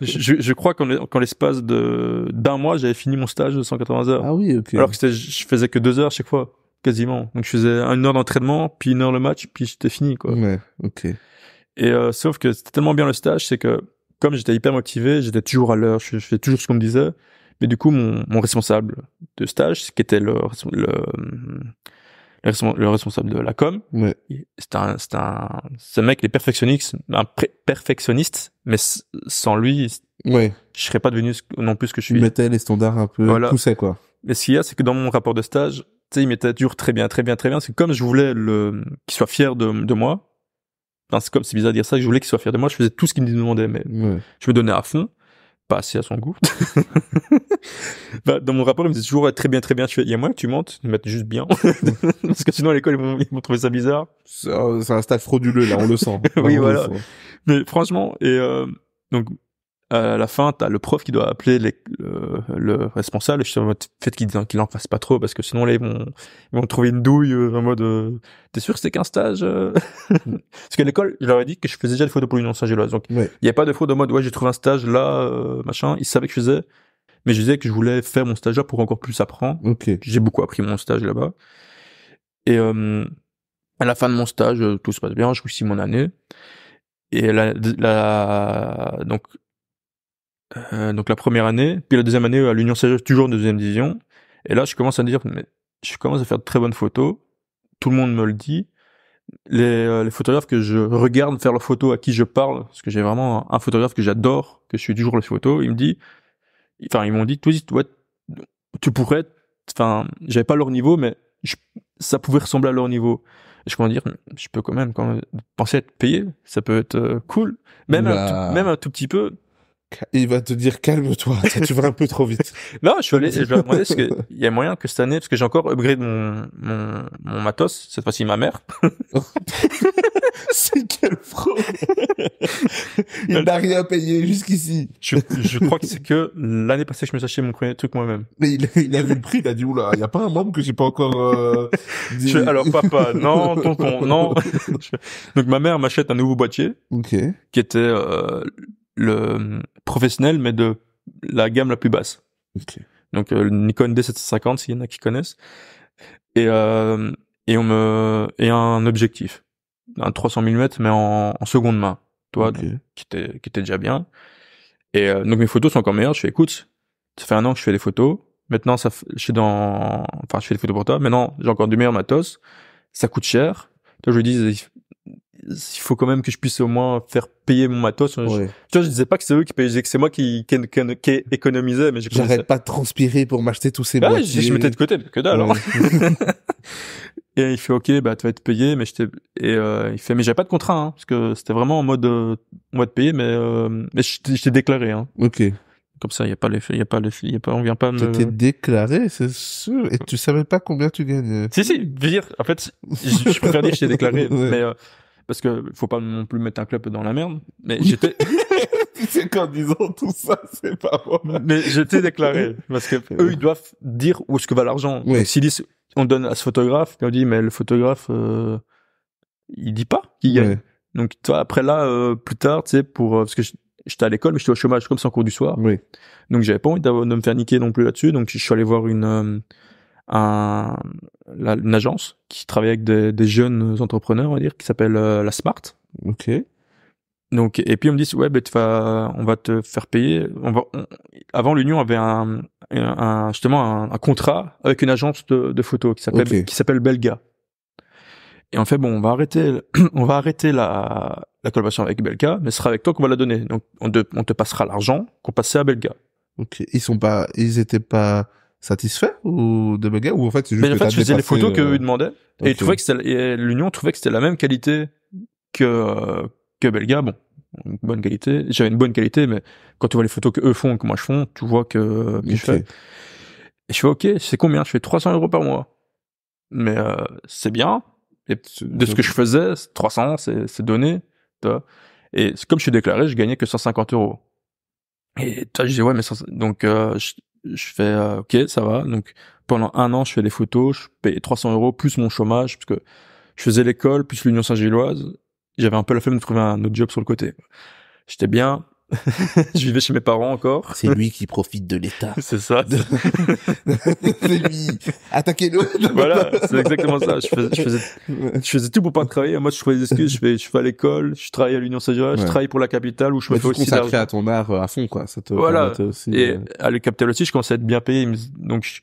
je, crois qu'en, l'espace de, d'un mois, j'avais fini mon stage de 180 heures. Ah oui, ok. Alors que je faisais que deux heures chaque fois, quasiment. Donc je faisais une heure d'entraînement, puis une heure le match, puis j'étais fini, quoi. Ouais, ok. Et euh, sauf que c'était tellement bien le stage, c'est que comme j'étais hyper motivé, j'étais toujours à l'heure, je, faisais toujours ce qu'on me disait. Mais du coup, mon, mon responsable de stage, qui était le, le le responsable de la com. C'est un, c'est un, ce mec, il est perfectionniste, un perfectionniste, mais sans lui, ouais. je serais pas devenu non plus ce que je suis. Il mettait les standards un peu tout poussés, quoi. Mais ce qu'il y a, c'est que dans mon rapport de stage, tu sais, il m'était toujours très bien, très bien, très bien. C'est comme je voulais le, qu'il soit fier de, de moi. c'est comme, c'est bizarre de dire ça, je voulais qu'il soit fier de moi, je faisais tout ce qu'il me demandait, mais je me donnais à fond pas assez à son goût. Bah, dans mon rapport, il me disait toujours très bien, très bien. tu fais, il y a que tu montes, tu juste bien. Parce que sinon, à l'école, ils vont, trouver ça bizarre. C'est un stade frauduleux, là, on le sent. oui, voilà. Mais franchement, et euh, donc, euh, à la fin, t'as le prof qui doit appeler les, le, le, responsable. Je suis en mode, faites qu'il en fasse pas trop parce que sinon, là, ils vont, ils vont trouver une douille euh, en mode, euh, t'es sûr que c'était qu'un stage? Euh? Mm. parce qu'à l'école, je leur ai dit que je faisais déjà des photos pour l'Union stage là. Donc, il y n'y a pas de photos de mode, ouais, j'ai trouvé un stage là, machin. Ils savaient que je faisais. Mais je disais que je voulais faire mon stage là pour encore plus apprendre. J'ai beaucoup appris mon stage là-bas. Et, à la fin de mon stage, tout se passe bien, je réussis mon année. Et la donc euh, donc la première année, puis la deuxième année à euh, l'Union sérieuse toujours une deuxième division. Et là, je commence à me dire, mais je commence à faire de très bonnes photos. Tout le monde me le dit. Les, euh, photographes que je regarde faire leurs photos, à qui je parle, parce que j'ai vraiment un, photographe que j'adore, que je suis toujours les photos, il me dit, enfin, ils m'ont dit, toi, tu pourrais, enfin, j'avais pas leur niveau, mais ça pouvait ressembler à leur niveau. Et je à dire, je peux quand même, quand penser à être payé, ça peut être cool, même, même un tout petit peu il va te dire calme-toi, tu vas un peu trop vite. non, je suis allé, je vais demander est-ce qu'il y a moyen que cette année, parce que j'ai encore upgrade mon, mon, mon matos, cette fois-ci ma mère. C'est quel fraude Il n'a rien payé jusqu'ici. Je, crois que c'est que l'année passée je me suis acheté mon premier truc moi-même. Mais il, a vu le prix, il a dit oula, il n'y a pas un membre que j'ai pas encore. Euh, alors papa, non, tonton, non. Donc ma mère m'achète un nouveau boîtier. Ok. Qui était euh, le professionnel, mais de la gamme la plus basse. Donc euh, le Nikon D750, s'il y en a qui connaissent. Et, euh, et, on me, et un objectif, un 300 mm, mais en, en seconde main, toi, qui, était, qui était déjà bien. Et euh, donc mes photos sont encore meilleures. Je fais, écoute, ça fait un an que je fais des photos. Maintenant, ça, je suis dans, enfin, je fais des photos pour toi. Maintenant, j'ai encore du meilleur matos. Ça coûte cher. Toi, je lui dis, il faut quand même que je puisse au moins faire payer mon matos. tu vois, je disais pas que c'est eux qui payaient, que c'est moi qui, qui, économisais, mais j'arrête pas de transpirer pour m'acheter tous ces ah, Je, me mettais de côté, que dalle. Hein. et il fait OK, bah tu vas être payé, mais je et euh, il fait mais j'avais pas de contrat, hein, parce que c'était vraiment en mode euh, de payer, mais, euh, mais je, t'ai déclaré. Hein. OK. Comme ça, il y a pas les, il y a pas les, il y a pas, on vient pas me. T'étais déclaré, c'est sûr. Et tu savais pas combien tu gagnais. Si si, dire. En fait, je, préfère dire que je déclaré, mais euh, parce que faut pas non plus mettre un club dans la merde. Mais j'étais. tu qu'en disant tout ça, c'est pas bon. Mais j'étais déclaré parce que eux ils doivent dire où est-ce que va l'argent. Oui. S'ils disent on donne à ce photographe, on dit mais le photographe il euh, il dit pas qu'il gagne. Donc toi après là euh, plus tard tu sais pour euh, parce que j'étais à l'école mais j'étais au chômage comme c'est en cours du soir. Oui. Donc j'avais pas envie de me faire niquer non plus là-dessus donc je suis allé voir une une agence qui travaille avec des, jeunes entrepreneurs, on va dire, qui s'appelle euh, la Smart. Ok. Donc, et puis on me dit ouais, ben, vas, on va te faire payer. On va, avant, l'Union avait un, justement un, contrat avec une agence de, photos qui s'appelle qui s'appelle Belga. Et en fait, bon, on va arrêter, on va arrêter la, collaboration avec Belga, mais ce sera avec toi qu'on va la donner. Donc, on te, on te passera l'argent qu'on passait à Belga. Ok. Ils sont pas, ils étaient pas satisfait ou de belga ou en fait c'est juste faisais les photos que eux demandaient et tu trouvais que l'union trouvait que c'était la même qualité que euh, que Belga bon une bonne qualité j'avais une bonne qualité mais quand tu vois les photos que eux font que moi je fais tu vois que, euh, je fais je fais ok c'est combien je fais 300 euros par mois mais euh, c'est bien et de ce que je faisais 300 c'est donné et comme je suis déclaré je gagnais que 150 euros et toi je dis ouais mais donc je, je fais euh, ok ça va donc pendant un an je fais des photos je paye 300 euros plus mon chômage parce que je faisais l'école plus l'union Saint-Gilloise j'avais un peu la flemme de trouver un autre job sur le côté j'étais bien je vivais chez mes parents encore. C'est lui qui profite de l'État. c'est ça. c'est lui. attaquez l'autre voilà, c'est exactement ça. Je faisais, je, faisais, je faisais, tout pour pas travailler. Moi, je faisais des excuses. Je fais, je fais à l'école, je travaille à l'Union CGA, je travaille pour la capitale où je me bah, fais aussi à ton art euh, à fond, quoi. voilà. Et à la capitale aussi, je commençais à être bien payé. Donc, je,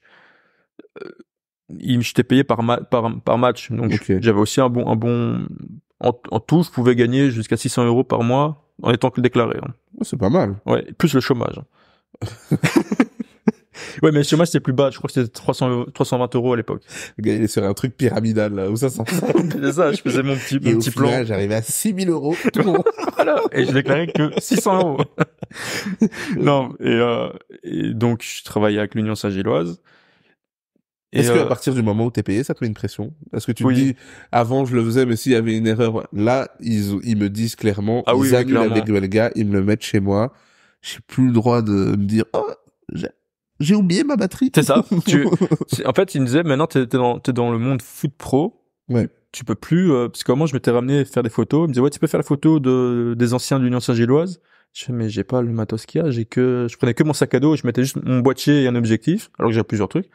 euh, j'étais payé par, par, par match. Donc, j'avais aussi un bon, un bon, en, en tout, je pouvais gagner jusqu'à 600 euros par mois en étant déclaré. Hein. C'est pas mal. Ouais, plus le chômage. ouais, mais le chômage c'était plus bas. Je crois que c'était 320 euros à l'époque. il est un truc pyramidal là, où ça sent. c'est ça, je faisais mon petit, mon et au plan. J'arrivais à 6000 euros. voilà. Et je déclarais que 600 euros. non, et, euh, donc je travaillais avec l'Union saint est-ce qu'à euh, partir du moment où t'es payé, ça te met une pression Est-ce que tu dis, avant je le faisais, mais s'il y avait une erreur, là, ils, ils me disent clairement, ah, ils oui, avec le gars, ils me le mettent chez moi. J'ai plus le droit de me dire, oh, j'ai oublié ma batterie. C'est ça. En fait, ils me disaient, maintenant, t'es dans, es dans le monde foot pro. Ouais. Tu peux plus, euh, parce que moi, je m'étais ramené faire des photos. ils me disaient, ouais, tu peux faire la photo de, des anciens de l'Union Saint-Gilloise. Je fais, mais j'ai pas le matos qu'il y a, j'ai que, je prenais que mon sac à dos, je mettais juste mon boîtier et un objectif, alors que j'ai plusieurs trucs.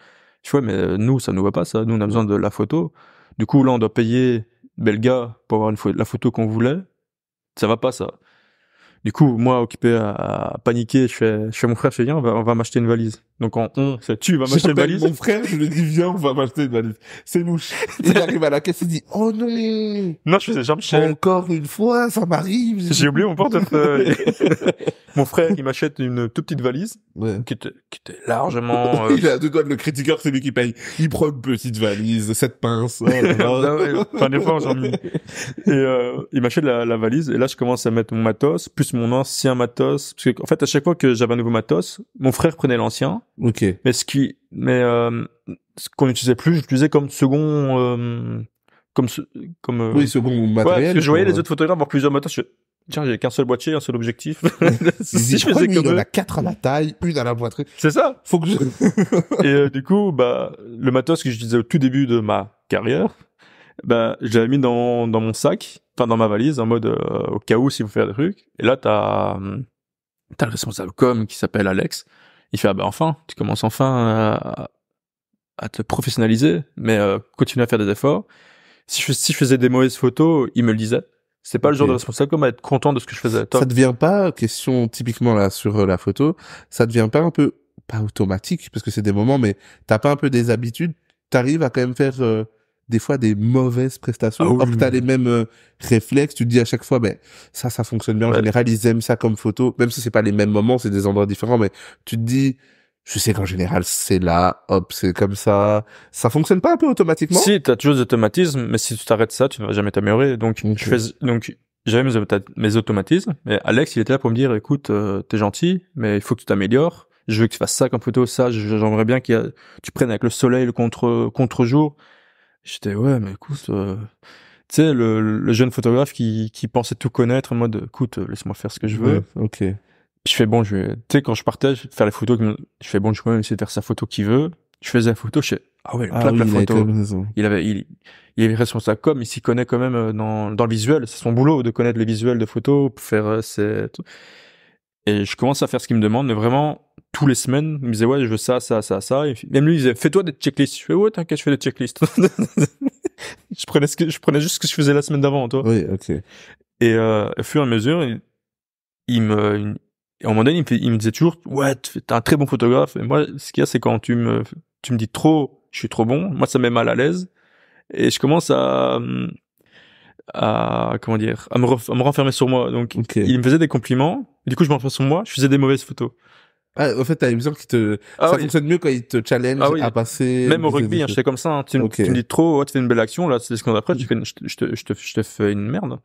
Je fais, mais euh, nous, ça nous va pas, ça. Nous, on a besoin de la photo. Du coup, là, on doit payer Belga pour avoir une la photo qu'on voulait. Ça va pas, ça. Du coup, moi, occupé à, paniquer, je fais, je mon frère, je fais, viens, on va m'acheter une valise. Donc en on, c'est tu vas m'acheter une valise. Mon frère, je lui dis viens, on va m'acheter une valise. C'est mouche Il arrive à la caisse, il dit oh non. Non, je faisais jamais Encore une fois, ça m'arrive. J'ai oublié mon portefeuille. mon frère, il m'achète une toute petite valise qui, était, qui était largement. Il a deux doigts de le critiqueur, c'est lui qui paye. Il prend une petite valise, cette pince. Oh enfin des fois, j'en ai. Et euh, il m'achète la, valise et là, je commence à mettre mon matos plus mon ancien matos parce qu'en fait, à chaque fois que j'avais un nouveau matos, mon frère prenait l'ancien Ok. Mais ce qui, mais euh, ce qu'on n'utilisait plus, j'utilisais comme second, euh, comme comme. Euh, oui, second matériel. parce que je voyais les autres photographes avoir plusieurs matos tiens, j'ai qu'un seul boîtier, un seul objectif. Si je faisais comme il en a quatre à la taille, une à la poitrine. C'est ça. Faut que je... Et du coup, bah, le matos que j'utilisais au tout début de ma carrière, bah, je l'avais mis dans, dans mon sac, enfin dans ma valise, en mode au cas où si vous faites des trucs. Et là, t'as, hum, t'as le responsable com qui s'appelle Alex, il fait ah bah enfin, tu commences enfin à, à te professionnaliser, mais euh, continue à faire des efforts. Si je, si je faisais des mauvaises photos, il me le disait. C'est pas le genre de responsable comme à être content de ce que je faisais. Ça devient pas question typiquement là sur euh, la photo, ça devient pas un peu pas automatique parce que c'est des moments, mais t'as pas un peu des habitudes, t'arrives à quand même faire euh, des fois des mauvaises prestations. Ah oui. Or, t'as les mêmes euh, réflexes. Tu te dis à chaque fois, ben ça, ça fonctionne bien. En général, ils aiment ça comme photo. Même si c'est pas les mêmes moments, c'est des endroits différents. Mais tu te dis, je sais qu'en général, c'est là, hop, c'est comme ça. Ça fonctionne pas un peu automatiquement Si, t'as toujours des automatismes, mais si tu t'arrêtes ça, tu ne vas jamais t'améliorer. Donc, je fais, donc j'avais mes, mes, automatismes. Mais Alex, il était là pour me dire, écoute, tu euh, t'es gentil, mais il faut que tu t'améliores je veux que tu fasses ça comme photo, ça, j'aimerais bien que tu prennes avec le soleil le contre, contre-jour. J'étais, ouais, mais écoute, euh, tu sais, le, jeune photographe qui, qui, pensait tout connaître, en mode, écoute, euh, laisse-moi faire ce que je veux. ok. Je fais, bon, je tu sais, quand je partage, faire les photos, je fais, bon, je même essayer de faire sa photo qu'il veut. Je faisais la photo, je ah ouais, ah, plein oui, photos, Il, avait, il, il est responsable comme, il s'y connaît quand même euh, dans, dans le visuel. C'est son boulot de connaître le visuel de photos, pour faire ses, et je commence à faire ce qu'il me demande, mais vraiment, tous les semaines, il me disait, ouais, je veux ça, ça, ça, ça. même lui, il disait, fais-toi des checklists. Je fais, ouais, t'inquiète, je fais des checklists. je, prenais je prenais juste ce que je faisais la semaine d'avant, toi. Oui, ok. Et euh, au fur et à mesure, il, me. un moment donné, il me, disait toujours, ouais, t'es un très bon photographe. Et moi, ce qu'il y a, c'est quand tu me, tu me dis trop, je suis trop bon, moi, ça me met mal à l'aise. Et je commence à hum, à comment dire à me, renfermer sur moi donc il me faisait des compliments du coup, je m'en sur moi, je faisais des mauvaises photos. Ah, en fait, t'as l'impression qui te, ah ça fonctionne mieux quand ils te challenge ah à passer. Même au rugby, hein, j'étais comme ça, hein. tu, me dis trop, oh, tu fais une belle action, là, c'est secondes après, tu je, te, je, te, je, te, fais une merde.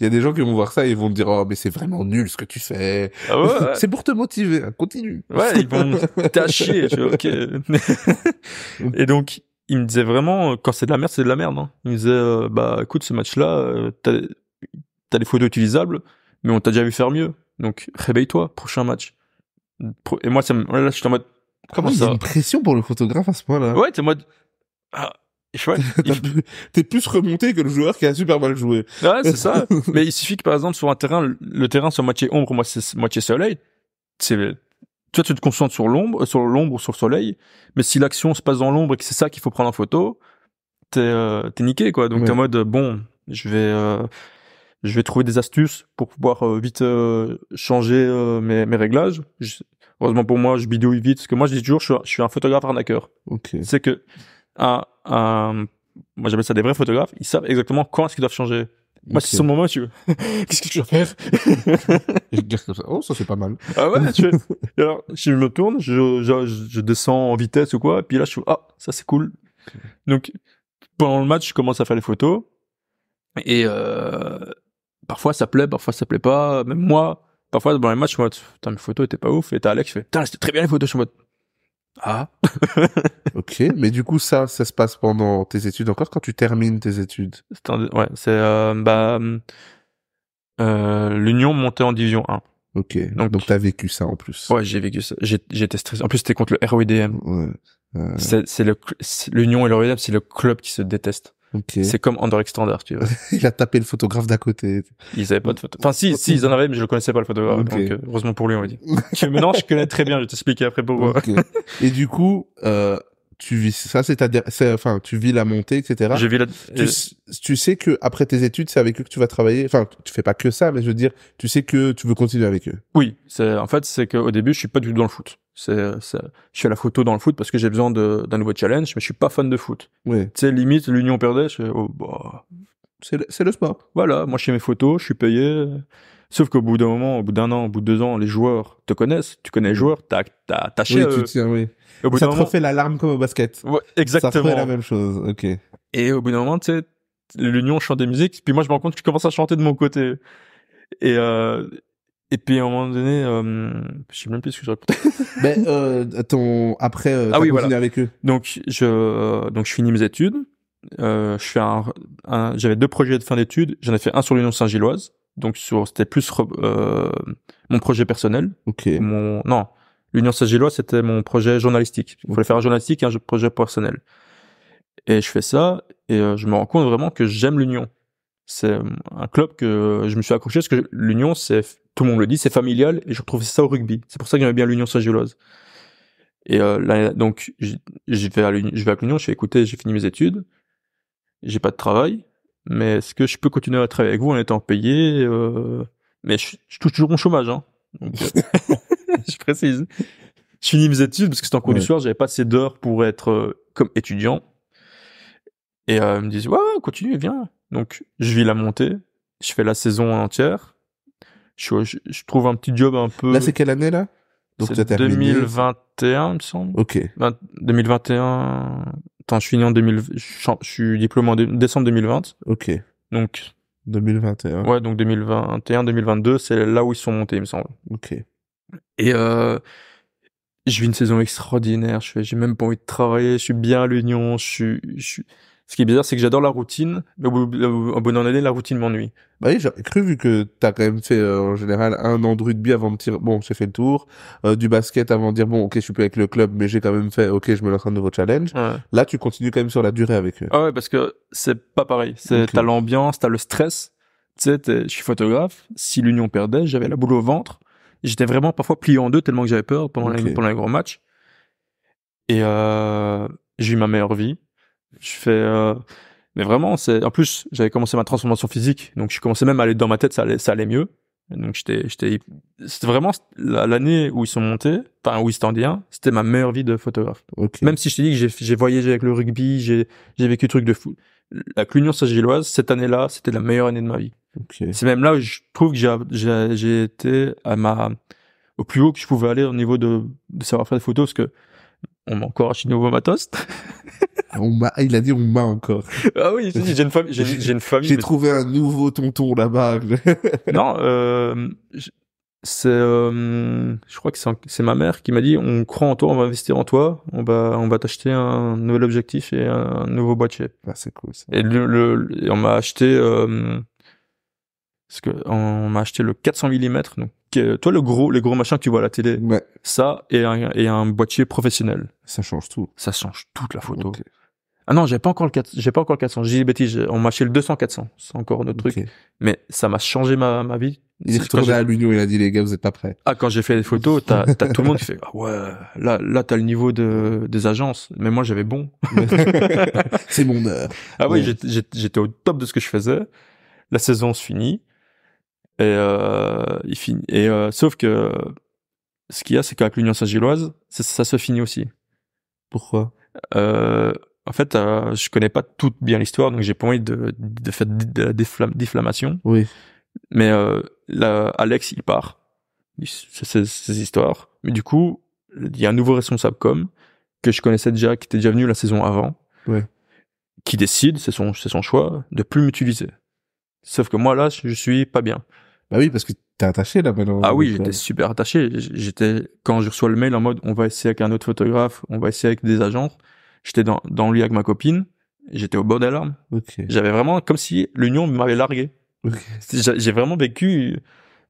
Il y a des gens qui vont voir ça et ils vont me dire, oh, mais c'est vraiment nul ce que tu fais. Ah c'est pour te motiver, hein, continue. Ouais, ils vont t'acheter. ok. et donc, il me disait vraiment, quand c'est de la merde, c'est de la merde. Hein. Il me disait, euh, bah, écoute, ce match-là, euh, t'as des photos utilisables, mais on t'a déjà vu faire mieux. Donc réveille-toi, prochain match. Et moi, là, je suis en mode. Comment ça Il y a une pression pour le photographe à ce point-là. Ouais, t'es en mode. Ah, ouais, T'es plus remonté que le joueur qui a super mal joué. Ouais, c'est ça. Mais il suffit que par exemple sur un terrain, le terrain soit moitié ombre, moitié soleil. C'est toi, tu te concentres sur l'ombre, euh, sur l'ombre ou sur le soleil. Mais si l'action se passe dans l'ombre et que c'est ça qu'il faut prendre en photo, t'es euh, niqué quoi. Donc t'es en mode bon, je vais. Euh, je vais trouver des astuces pour pouvoir euh, vite euh, changer euh, mes, réglages. heureusement pour moi, je bidouille vite parce que moi je dis toujours, je suis, un photographe arnaqueur. C'est que un, un moi j'appelle ça des vrais photographes, ils savent exactement quand est-ce qu'ils doivent changer. Moi, c'est son moment, tu veux. Qu'est-ce que tu dois faire Oh, ça, c'est pas mal. Ah ouais, tu Alors, je me tourne, je, je, descends en vitesse ou quoi, et puis là, je suis, ah, ça, c'est cool. Donc, pendant le match, je commence à faire les photos. Et, euh, parfois ça plaît, parfois ça plaît pas. Même moi, parfois dans les matchs, je suis en mes photos étaient pas ouf. Et t'as Alex je fais. putain, c'était très bien les photos. Je suis ah. ok, mais du coup, ça, ça se passe pendant tes études encore quand tu termines tes études Ouais, c'est euh, bah, euh, l'Union montée en division 1. Ok, donc, donc t'as vécu ça en plus. Ouais, j'ai vécu ça. J'étais stressé. En plus, c'était contre le ROIDM. l'Union et le ROIDM, c'est le club qui se déteste. C'est comme Underx Standard, tu vois. il a tapé le photographe d'à côté. Ils avaient pas de photo. Enfin, si, si, ils en avaient, mais je le connaissais pas, le photographe. Euh, heureusement pour lui, on va dire. Non, je connais très bien, je vais t'expliquer après pour Okay. Et du coup, euh, tu vis ça, c'est dire enfin, tu vis la montée, etc. Je vis la... tu, euh, tu, sais que après tes études, c'est avec eux que tu vas travailler. Enfin, tu fais pas que ça, mais je veux dire, tu sais que tu veux continuer avec eux. Oui, c'est en fait, c'est qu'au début, je suis pas du tout dans le foot. Je fais la photo dans le foot parce que j'ai besoin d'un nouveau challenge, mais je suis pas fan de foot. Oui. Tu sais, limite, l'Union perdait, je fais, oh, bah. c'est, le, sport. Voilà, moi je fais mes photos, je suis payé. Sauf qu'au bout d'un moment, au bout d'un an, au bout de deux ans, les joueurs te connaissent, tu connais les joueurs, t'as t'as attaché. Oui, tu euh, tiens, oui. ça te moment... la l'alarme comme au basket. exactement. Ça fait la même chose, ok. Et au bout d'un moment, tu sais, l'Union chante des musiques, puis moi je me rends compte que je commence à chanter de mon côté. Et euh, et puis à un moment donné, euh, je sais même plus ce que je raconte. Mais ben, euh, ton après, euh, ah avec eux. Donc je euh, donc je finis mes études. Euh, je fais un, j'avais deux projets de fin d'études. J'en ai fait un sur l'Union Saint-Gilloise. Donc sur c'était plus euh, mon projet personnel. Ok. Mon non l'Union Saint-Gilloise c'était mon projet journalistique. Il fallait faire un journalistique et un projet personnel. Et je fais ça et je me rends compte vraiment que j'aime l'Union. C'est un club que je me suis accroché parce que l'Union c'est tout le monde le dit, c'est familial, et je retrouvais ça au rugby. C'est pour ça que j'aimais bien l'Union Saint-Gilloise. Et euh, là, donc, je vais à l'Union, je fais écouter, j'ai fini mes études, j'ai pas de travail, mais est-ce que je peux continuer à travailler avec vous en étant payé euh, Mais je, touche toujours mon chômage, hein. Euh, je précise. Je finis mes études parce que c'était en cours du soir, j'avais pas assez d'heures pour être comme étudiant. Et ils me disent ouais, continue, viens. Donc, je vis la montée, je fais la saison entière, je, trouve un petit job un peu. Là, c'est quelle année là Donc, c'est 2021, il me semble. Ok. 2021. Attends, je finis en Je, suis diplômé en décembre 2020. Ok. Donc. 2021. Ouais, donc 2021, 2022, c'est là où ils sont montés, il me semble. Ok. Et euh, je vis une saison extraordinaire. Je j'ai même pas envie de travailler. Je suis bien à l'Union. Je je suis, ce qui est bizarre, c'est que j'adore la routine, mais au bout d'un année, la routine m'ennuie. Bah oui, j'ai cru, vu que as quand même fait, euh, en général, un an de rugby avant de dire, bon, j'ai fait le tour, euh, du basket avant de dire, bon, ok, je suis plus avec le club, mais j'ai quand même fait, ok, je me lance un nouveau challenge. Là, tu continues quand même sur la durée avec eux. Ah ouais, parce que c'est pas pareil. C'est, okay. t'as l'ambiance, t'as le stress. Tu sais, je suis photographe. Si l'Union perdait, j'avais la boule au ventre. J'étais vraiment parfois plié en deux tellement que j'avais peur pendant, les, pendant matchs. Et, euh, j'ai eu ma meilleure vie je fais, euh, mais vraiment, c'est, en plus, j'avais commencé ma transformation physique, donc je commençais même à aller dans ma tête, ça allait, ça allait mieux. donc j'étais, j'étais, c'était vraiment l'année où ils sont montés, enfin où ils étaient tendaient c'était ma meilleure vie de photographe. Même si je te dit que j'ai, voyagé avec le rugby, j'ai, j'ai vécu des trucs de fou. La Clunion saint cette année-là, c'était la meilleure année de ma vie. C'est même là où je trouve que j'ai, j'ai, j'ai été à ma, au plus haut que je pouvais aller au niveau de, de savoir faire des photos parce que on m'a encore acheté de nouveau matos. Ah, on il a dit on m'a encore. Ah oui, j'ai une famille, j'ai, trouvé un nouveau tonton là-bas. non, euh, c'est, euh, je crois que c'est, ma mère qui m'a dit on croit en toi, on va investir en toi, on va, on va t'acheter un nouvel objectif et un nouveau boîtier. Ah, c'est cool. Et on m'a acheté, euh, parce que on m'a acheté le 400 mm, nous toi, le gros, le gros machin que tu vois à la télé, ouais. ça et un, et un boîtier professionnel. Ça change tout. Ça change toute la photo. Ah non, j'ai pas encore le 4, j'ai pas encore le 400. J'ai dit bêtise, on m'a acheté le 200 400. C'est encore notre autre truc. Mais ça m'a changé ma, ma vie. Il est retourné à l'Union, il a dit les gars, vous êtes pas prêts. Ah, quand j'ai fait les photos, t'as, t'as tout le monde qui fait, ah ouais, là, là, t'as le niveau de, des agences. Mais moi, j'avais bon. C'est mon heure. Ah oui, j'étais au top de ce que je faisais. La saison se finit. Et, euh, et euh, sauf que ce qu'il y a, c'est qu'avec l'Union Saint-Gilloise, ça, se finit aussi. Pourquoi euh, en fait, euh, je connais pas toute bien l'histoire, donc j'ai pas envie de, de faire de la diffamation. Oui. Mais Alex, il part. ses histoires. Mais du coup, il y a un nouveau responsable com que je connaissais déjà, qui était déjà venu la saison avant. Qui décide, c'est son, c'est son choix, de plus m'utiliser. Sauf que moi là, je suis pas bien. Bah oui, parce que t'es attaché là maintenant. Ah oui, j'étais euh, super attaché. J'étais quand je reçois le mail en mode on va essayer avec un autre photographe, on va essayer avec des agents, J'étais dans dans le avec ma copine. J'étais au bord d'alarme. J'avais vraiment comme si l'union m'avait largué. J'ai vraiment vécu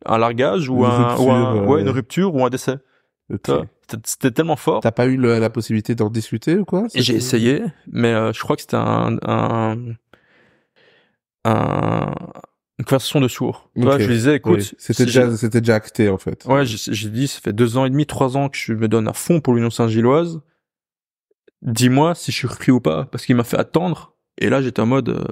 un largage ou, une un, rupture, ou un une euh, rupture ou un décès. C'était tellement fort. T'as pas eu la possibilité d'en discuter ou quoi J'ai essayé, mais euh, je crois que c'était un, un une façon de sourd, je lui disais, écoute, c'était déjà, c'était déjà acté en fait. Ouais, j'ai dit, ça fait deux ans et demi, trois ans que je me donne à fond pour l'Union Saint-Gilloise. Dis-moi si je suis repris ou pas, parce qu'il m'a fait attendre. Et là, j'étais en mode, euh,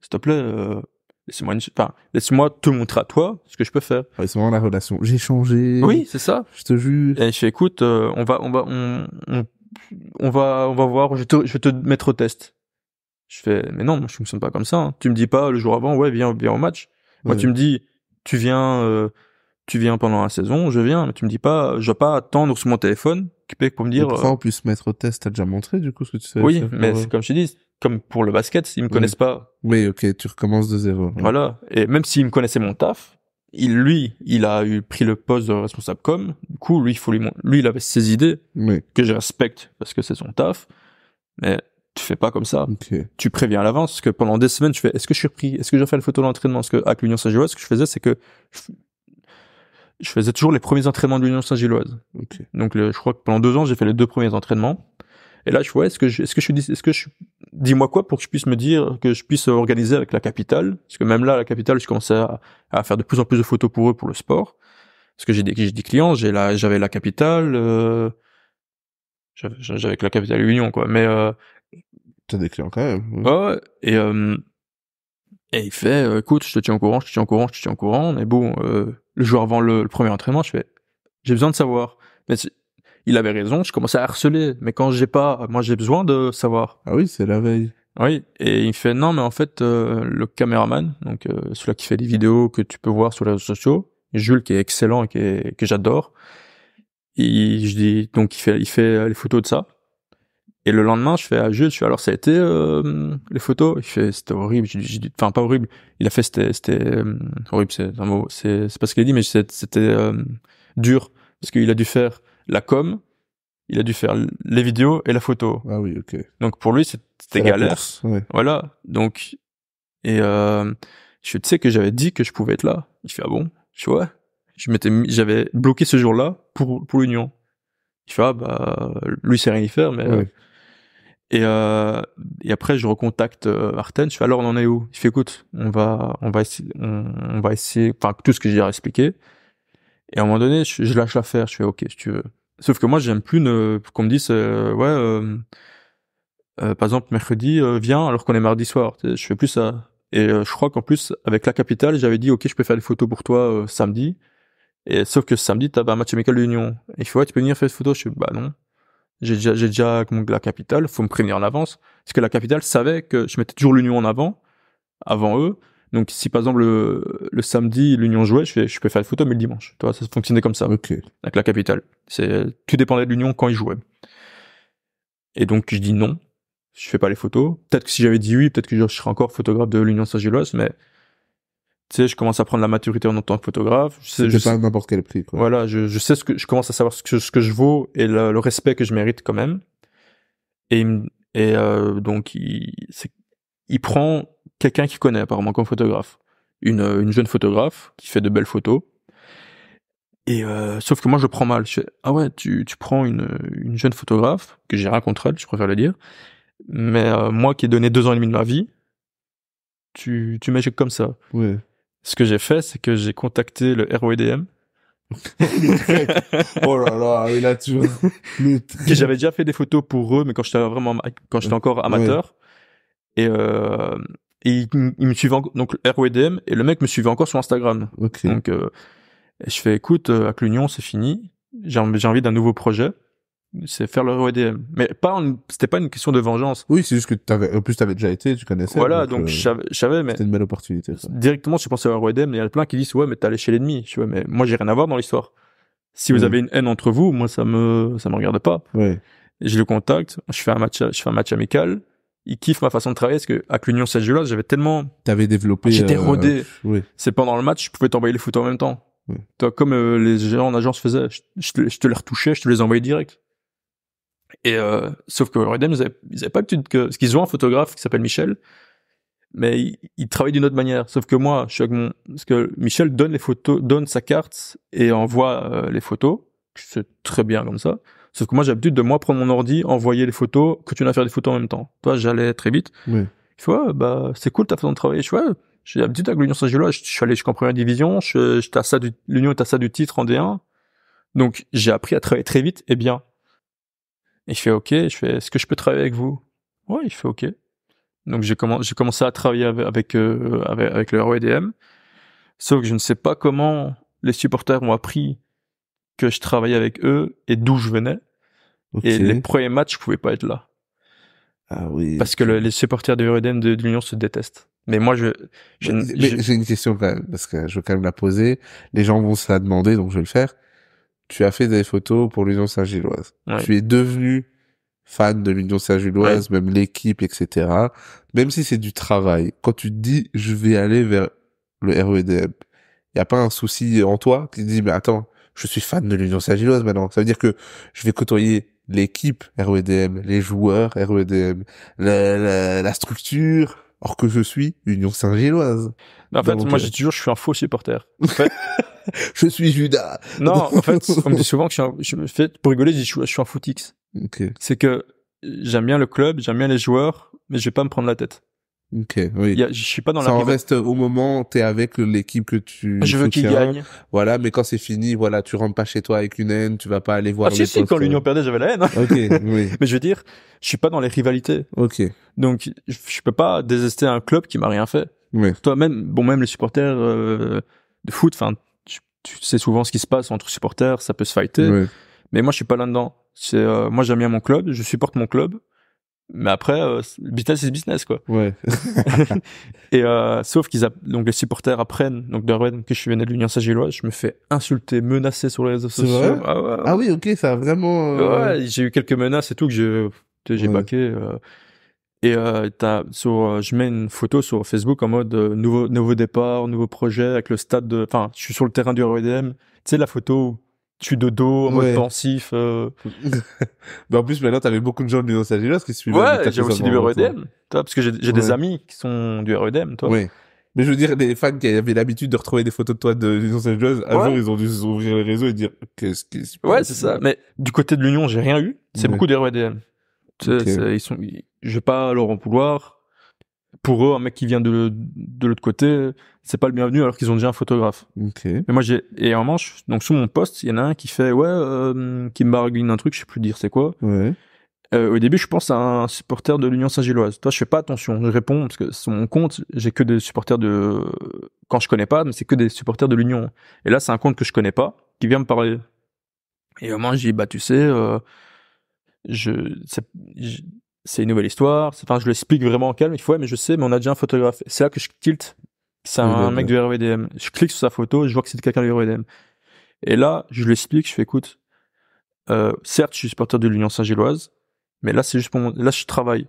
s'il te plaît, euh, laisse-moi, enfin, laisse-moi te montrer à toi ce que je peux faire. c'est vraiment la relation. J'ai changé. Oui, c'est ça. Je te jure. Et je fais, écoute, euh, on va, on va, on, va, on va voir. Je te, je vais te mettre au test. Je fais, mais non, moi, je fonctionne pas comme ça. Hein. Tu me dis pas le jour avant, ouais, viens, viens au match. Moi, tu me dis, tu viens, euh, tu viens pendant la saison, je viens, mais tu me dis pas, je vais pas attendre sur mon téléphone qui pour me dire. Enfin, euh, en plus, mettre au test, as déjà montré, du coup, ce que tu sais. Oui, mais c'est euh, comme je te dis, comme pour le basket, ils me connaissent pas. Oui, ok, tu recommences de zéro. Voilà. Et même s'ils me connaissaient mon taf, lui, il a eu, pris le poste de responsable com. Du coup, lui, il lui, il avait ses idées. Que je respecte parce que c'est son taf. Mais tu fais pas comme ça. Tu préviens à l'avance que pendant des semaines, tu fais est-ce que je suis repris Est-ce que j'ai fait le photo d'entraînement Parce que avec l'Union Saint-Gilloise, ce que je faisais, c'est que je, faisais toujours les premiers entraînements de l'Union Saint-Gilloise. Donc je crois que pendant deux ans, j'ai fait les deux premiers entraînements. Et là, je vois, est-ce que est-ce que je suis, est-ce que je dis-moi quoi pour que je puisse me dire que je puisse organiser avec la capitale, parce que même là, la capitale, je commençais à, faire de plus en plus de photos pour eux pour le sport, parce que j'ai des, clients, j'ai la, j'avais la capitale, euh, j'avais, que la capitale Union quoi, mais euh, T'as des clients quand même. Ouais. et, euh, et il fait, euh, écoute, je te tiens au courant, je te tiens au courant, je te tiens au courant. Mais bon, euh, le jour avant le, premier entraînement, je fais, j'ai besoin de savoir. Mais il avait raison, je commençais à harceler. Mais quand j'ai pas, moi j'ai besoin de savoir. Ah oui, c'est la veille. Oui, et il fait, non, mais en fait, le caméraman, donc celui qui fait les vidéos que tu peux voir sur les réseaux sociaux, Jules qui est excellent et qui que j'adore, je dis, donc il fait, il fait les photos de ça. Et le lendemain, je fais ah, je suis alors ça a été euh, les photos. Il fait c'était horrible. enfin pas horrible. Il a fait c'était c'était euh, horrible. C'est un mot. C'est c'est pas ce qu'il a dit, mais c'était euh, dur parce qu'il a dû faire la com, il a dû faire les vidéos et la photo. Ah oui, ok. Donc pour lui c'était galère. Voilà. Donc et je sais que j'avais dit que je pouvais être là. Il fait ah bon. Je vois. Je m'étais j'avais bloqué ce jour-là pour pour l'union. Il fait, ah bah lui c'est rien y faire mais et, euh, et après, je recontacte euh, Arten. Je fais alors, on en est où Il fait écoute, on va, on va essayer, on, va essayer, enfin tout ce que j'ai à expliquer. Et à un moment donné, je, lâche l'affaire. Je fais ok, si tu veux. Sauf que moi, j'aime plus qu'on me dise euh, ouais. Euh, euh, par exemple, mercredi, viens, alors qu'on est mardi soir. je fais plus ça. Et je crois qu'en plus, avec la capitale, j'avais dit, OK, je peux faire des photos pour toi samedi. Et sauf que samedi, t'as un bah, match amical de l'Union. il fait, ouais, tu peux venir faire des photos. Je fais, bah non. J'ai déjà, j'ai déjà la capitale, faut me prévenir en avance. Parce que la capitale savait que je mettais toujours l'union en avant, avant eux. Donc, si par exemple le, samedi l'union jouait, je, fais, je peux faire les photos, mais le dimanche. tu vois, ça fonctionnait comme ça. Avec la capitale. C'est, tu dépendais de l'union quand ils jouaient. Et donc, je dis non. Je fais pas les photos. Peut-être que si j'avais dit oui, peut-être que je serais encore photographe de l'Union saint mais tu sais, je commence à prendre la maturité en tant que photographe. Je sais, pas n'importe quel prix. Voilà, je, je, sais ce que je commence à savoir ce que, ce que je vaux et le, respect que je mérite quand même. Et, et euh, donc, il, prend quelqu'un qui connaît apparemment comme photographe, une, euh, une, jeune photographe qui fait de belles photos. Et euh, sauf que moi, je prends mal. ah ouais, tu, tu prends une, une, jeune photographe que j'ai rien contre elle, je préfère le dire. Mais moi, qui ai donné deux ans et demi de ma vie, tu, tu m'éjectes comme ça. Ouais ce que j'ai fait, c'est que j'ai contacté le ROEDM. oh là là, il a toujours. J'avais déjà fait des photos pour eux, mais quand j'étais vraiment, quand j'étais encore amateur. Et, euh, il, me suivait encore, donc ROEDM et le mec me suivait encore sur Instagram. Donc euh, je fais écoute, à euh, Clunion, c'est fini. J'ai envie d'un nouveau projet c'est faire le EDM. Mais pas, c'était pas une question de vengeance. Oui, c'est juste que t'avais, en plus t'avais déjà été, tu connaissais. Voilà, donc, euh, j'avais je savais, mais. C'était une belle opportunité. Directement, je pensais au ROEDM, mais il y a plein qui disent, ouais, mais t'es allé chez l'ennemi. Je vois, mais moi, j'ai rien à voir dans l'histoire. Si vous mm. avez une haine entre vous, moi, ça me, ça me regarde pas. Ouais. Je le contacte, je fais un match, je fais un match amical. Il kiffe ma façon de travailler parce que, à l'Union saint là j'avais tellement. T'avais développé. Ah, j'étais euh, rodé. C'est pendant le match, je pouvais t'envoyer les foot en même temps. Toi, comme euh, les gens en agence faisaient, je te, je te, les retouchais, je te les envoyais direct. Et euh, sauf que Redem, ils avaient pas l'habitude que. ce qu'ils ont un photographe qui s'appelle Michel, mais il, travaillent travaille d'une autre manière. Sauf que moi, je suis avec mon. Parce que Michel donne les photos, donne sa carte et envoie euh, les photos. C'est très bien comme ça. Sauf que moi, j'ai l'habitude de moi prendre mon ordi, envoyer les photos, que tu à faire des photos en même temps. Toi, j'allais très vite. Oui. Je bah, c'est cool ta façon de travailler. Je fais, j'ai l'habitude avec l'Union saint je, je suis allé jusqu'en première division, je, je ça l'Union est à ça du titre en D1. Donc, j'ai appris à travailler très vite et bien. Il fait « OK, je fais est-ce que je peux travailler avec vous Ouais, il fait OK. Donc j'ai commencé, commencé à travailler avec, euh, avec, le ROEDM. Sauf que je ne sais pas comment les supporters m'ont appris que je travaillais avec eux et d'où je venais. Et les premiers matchs, je pouvais pas être là. Ah oui. Parce que les supporters e de ROEDM de, l'Union se détestent. Mais moi, je, j'ai une question parce que je veux quand même la poser. Les gens vont se la demander, donc je vais le faire tu as fait des photos pour l'Union Saint-Gilloise. Tu es devenu fan de l'Union Saint-Gilloise, même l'équipe, etc. Même si c'est du travail, quand tu te dis je vais aller vers le REDM, il n'y a pas un souci en toi qui te dit mais attends, je suis fan de l'Union Saint-Gilloise maintenant. Ça veut dire que je vais côtoyer l'équipe REDM, les joueurs REDM, la, structure, or que je suis Union Saint-Gilloise en fait, moi, euh, j'ai toujours, je suis un faux supporter. je suis Judas. Non, en fait, on me dit souvent que je suis fais, pour rigoler, je je suis un footix. Okay. C'est que j'aime bien le club, j'aime bien les joueurs, mais je vais pas me prendre la tête. Ok, oui. je suis pas dans la. Ça reste au moment, es avec l'équipe que tu. Ah, je veux qu'il gagne. Voilà, mais quand c'est fini, voilà, tu rentres pas chez toi avec une haine, tu vas pas aller voir. Ah les si, si, quand l'Union perdait, j'avais la haine. Ok, oui. Mais je veux dire, je suis pas dans les rivalités. Ok. Donc, je peux pas désester un club qui m'a rien fait. Toi-même, bon, même les supporters euh, de foot, enfin, tu, sais souvent ce qui se passe entre supporters, ça peut se fighter. Mais moi, je suis pas là-dedans. Euh, moi, j'aime bien mon club, je supporte mon club. Mais après, euh, business is business, quoi. Ouais. et sauf qu'ils donc les supporters apprennent donc de que je suis venu de l'Union Sagillois je me fais insulter, menacer sur les réseaux sociaux. Ah, ah, oui, ok, ça a vraiment. j'ai eu quelques menaces et tout que j'ai j'ai baqué. Et euh, as, sur, euh, je mets une photo sur Facebook en mode euh, nouveau, nouveau départ, nouveau projet avec le stade de. Enfin, je suis sur le terrain du REDM. Tu sais, la photo où je suis en mode pensif. Mais en plus, maintenant, t'avais beaucoup de gens du nostalgie qui qui que Ouais, j'ai aussi du REDM, toi, parce que j'ai des amis qui sont du REDM, toi. Oui. Mais je veux dire, des fans qui avaient l'habitude de retrouver des photos de toi de l'Union saint avant, ils ont dû ouvrir les réseaux et dire qu'est-ce qui se passe. Ouais, c'est ça. Mais du côté de l'Union, j'ai rien eu. C'est beaucoup du REDM. Ils sont, je vais pas leur en vouloir. Pour eux, un mec qui vient de, de l'autre côté, c'est pas le bienvenu alors qu'ils ont déjà un photographe. Mais moi, j'ai, et en manche, donc sous mon poste, il y en a un qui fait, ouais, euh, qui me barguine un truc, je sais plus dire c'est quoi. Euh, au début, je pense à un supporter de l'Union Saint-Gilloise. Toi, je fais pas attention. Je réponds parce que sur mon compte, j'ai que des supporters de quand je connais pas, mais c'est que des supporters de l'Union. Et là, c'est un compte que je connais pas qui vient me parler. Et au moins, j'ai bah tu sais, euh, je, c'est une nouvelle histoire. Enfin, je l'explique vraiment en calme. Il faut, ouais, mais je sais, mais on a déjà un photographe. C'est là que je tilt. C'est un mec du ROEDM. Je clique sur sa photo, je vois que c'est quelqu'un du ROEDM. Et là, je l'explique je fais, écoute, euh, certes, je suis supporter de l'Union Saint-Gilloise, mais là, c'est juste pour Là, je travaille.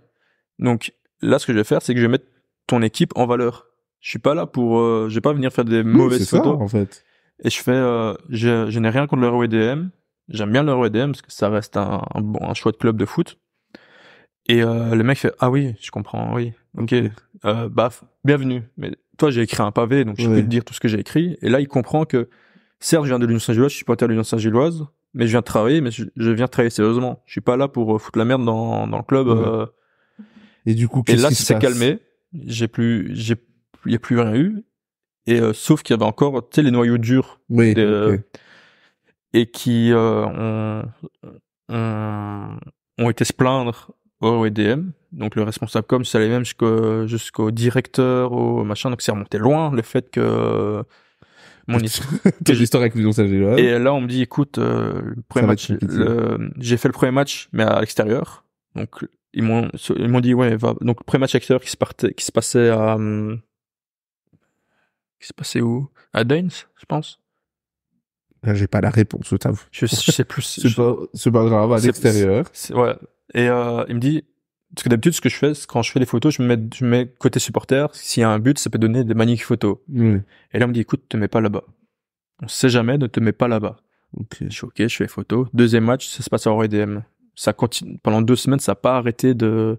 Donc, là, ce que je vais faire, c'est que je vais mettre ton équipe en valeur. Je suis pas là pour, euh, je vais pas venir faire des mauvaises photos. en fait. Et je fais, euh, je, n'ai rien contre le ROEDM. J'aime bien le ROEDM parce que ça reste un, bon, un choix de club de foot. Et euh, le mec fait ah oui, je comprends, oui, ok, euh, baf, bienvenue. Mais toi j'ai écrit un pavé, donc je peux te dire tout ce que j'ai écrit. Et là il comprend que certes je viens de l'Union Saint-Gilloise, je suis pas à l'Union Saint-Gilloise, mais je viens de travailler, mais je, viens de travailler sérieusement. Je suis pas là pour euh, foutre la merde dans, dans le club. Et du coup, et là s'est calmé. J'ai plus, j'ai, y a plus rien eu. Et sauf qu'il y avait encore, tu sais, les noyaux durs. Oui. Et qui ont été se plaindre au EDM. Donc le responsable com, c'est allait même jusqu'au directeur, au machin. Donc c'est remonté loin le fait que euh, mon histoire. histoire avec vous là. Et là, on me dit, écoute, euh, le premier match, j'ai fait le premier match, mais à l'extérieur. Donc ils m'ont ils m'ont dit ouais va donc le premier match extérieur qui se partait qui se passait à hum, qui se passait où à Daines je pense j'ai pas la réponse je t'avoue je, sais plus c'est c'est pas grave à l'extérieur ouais et euh, il me dit, parce que d'habitude, ce que je fais, c'est quand je fais des photos, je me mets, mets côté supporter. S'il y a un but, ça peut donner des magnifiques photos. Mmh. Et là, on me dit, écoute, te mets pas là-bas. On sait jamais, ne te mets pas là-bas. Je suis ok, je fais les photos. Deuxième match, ça se passe en RDM. Ça continue, pendant deux semaines, ça n'a pas arrêté de,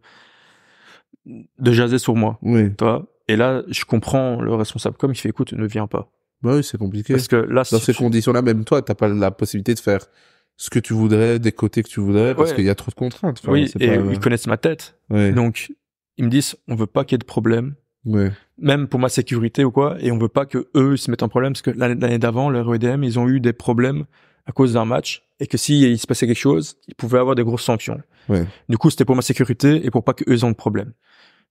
de jaser sur moi. Oui. Toi. Et là, je comprends le responsable comme il fait, écoute, ne viens pas. Bah oui, c'est compliqué. Parce que là, dans ces conditions-là, même toi, tu t'as pas la possibilité de faire ce que tu voudrais, des côtés que tu voudrais, parce qu'il y a trop de contraintes. oui, et ils connaissent ma tête. Donc, ils me disent, on veut pas qu'il y ait de problème. Même pour ma sécurité ou quoi, et on veut pas que eux se mettent en problème, parce que l'année d'avant, le EDM, ils ont eu des problèmes à cause d'un match, et que si il se passait quelque chose, ils pouvaient avoir des grosses sanctions. Du coup, c'était pour ma sécurité et pour pas qu'eux aient de problème.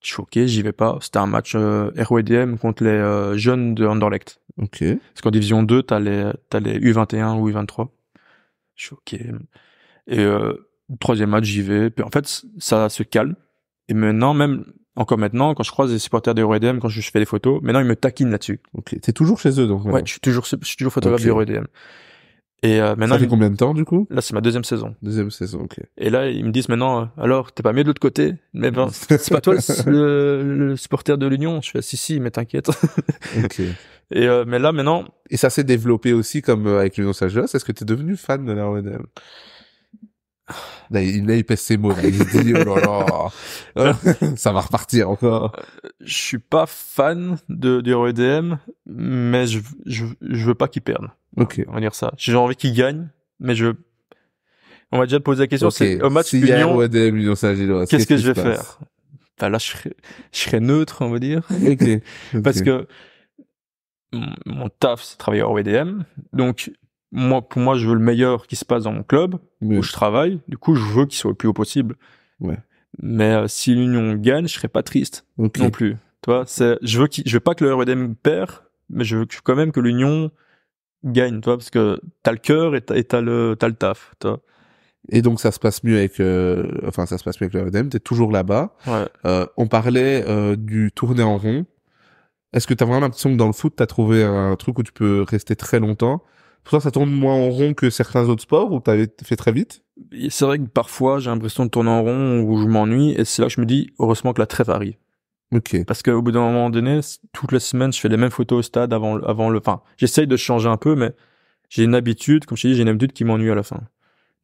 Je suis ok, j'y vais pas. C'était un match euh, ROEDM contre les euh, jeunes de Anderlecht. Ok. Parce qu'en division 2, tu as les U21 ou U23 je suis Choqué. Et euh, troisième match, j'y vais. Puis en fait, ça se calme. Et maintenant, même encore maintenant, quand je croise des supporters de RDM e quand je fais des photos, maintenant ils me taquinent là-dessus. Ok. T'es toujours chez eux donc. Ouais, je suis toujours, je photographe okay. E Et euh, maintenant. Ça fait combien de temps du coup Là, c'est ma deuxième saison. Deuxième saison, ok. Et là, ils me disent maintenant, euh, alors, t'es pas mieux de l'autre côté Mais ben, c'est pas toi le, supporter de l'Union Je suis si, si, mais t'inquiète. ok. Et euh, mais là maintenant. Et ça s'est développé aussi comme euh, avec l'Union sagesse. Est-ce que tu es devenu fan de la il pèse ses mots. il dit, oh là là, euh, ça va repartir encore. Je suis pas fan de, du ROEDM, mais je, je, veux pas qu'il perde. Ok. On va dire ça. J'ai envie qu'il gagne, mais je, on va déjà te poser la question. C'est au match si Union. Qu'est-ce que je vais faire? là, je serais, neutre, on va dire. ok Parce que mon, taf, c'est travailler au Donc, moi, pour moi, je veux le meilleur qui se passe dans mon club où je travaille. Du coup, je veux qu'il soit le plus haut possible. Mais euh, si l'Union gagne, je serais pas triste non plus. Tu vois, je veux je veux pas que le wdm perd, mais je veux quand même que l'Union gagne, tu parce que t'as le cœur et t'as le as le taf, Et donc ça se passe mieux avec, euh, enfin ça se passe mieux avec le tu T'es toujours là-bas. Euh, on parlait du tourner en rond. Est-ce que tu as vraiment l'impression que dans le foot, tu as trouvé un truc où tu peux rester très longtemps Pour toi, ça tourne moins en rond que certains autres sports où tu fait très vite C'est vrai que parfois, j'ai l'impression de tourner en rond ou je m'ennuie et c'est là que je me dis, heureusement que la trêve arrive. Okay. Parce qu'au bout d'un moment donné, toutes les semaines, je fais les mêmes photos au stade avant, avant le. Enfin, j'essaye de changer un peu, mais j'ai une habitude, comme je t'ai dit, j'ai une habitude qui m'ennuie à la fin.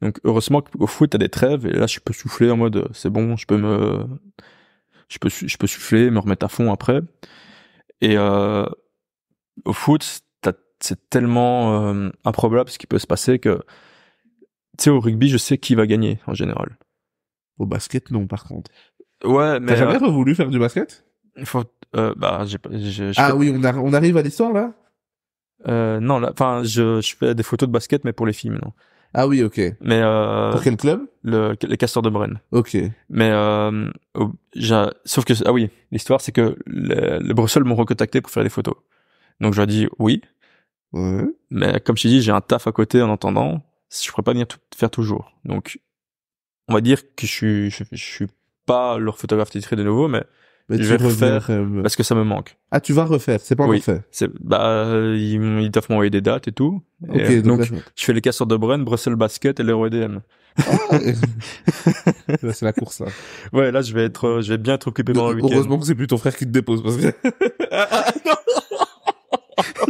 Donc, heureusement qu'au foot, t'as des trêves, et là, je peux souffler en mode, euh, c'est bon, je peux me. Je peux, je peux souffler, me remettre à fond après. Et euh, au foot, c'est tellement euh, improbable ce qui peut se passer que, tu sais, au rugby, je sais qui va gagner en général. Au basket, non, par contre. Ouais, mais. T'as jamais euh, voulu faire du basket faut, euh, bah, j'ai Ah oui, on, arrive à l'histoire là euh, Non, enfin, je, je fais des photos de basket, mais pour les films, non. Ah oui, ok. Mais euh, pour quel club le, Les Castors de Brenne. Ok. Mais euh, sauf que ah oui, l'histoire c'est que les, Bruxelles m'ont recontacté pour faire des photos. Donc je leur ai dit oui. Mais comme je dis, j'ai un taf à côté en attendant. Je pourrais pas venir faire toujours. Donc on va dire que je suis je suis pas leur photographe titré de nouveau, mais je vais refaire euh, parce que ça me manque. Ah, tu vas refaire, c'est pas oui, Bah, ils, ils doivent m'envoyer des dates et tout. Euh, donc, je fais les casseurs de Bren, Bruxelles Basket et l'Hero EDM. Ah, c'est la course là. Ouais, là je vais être, je vais bien être occupé pendant le week Heureusement que c'est plus ton frère qui te dépose parce que.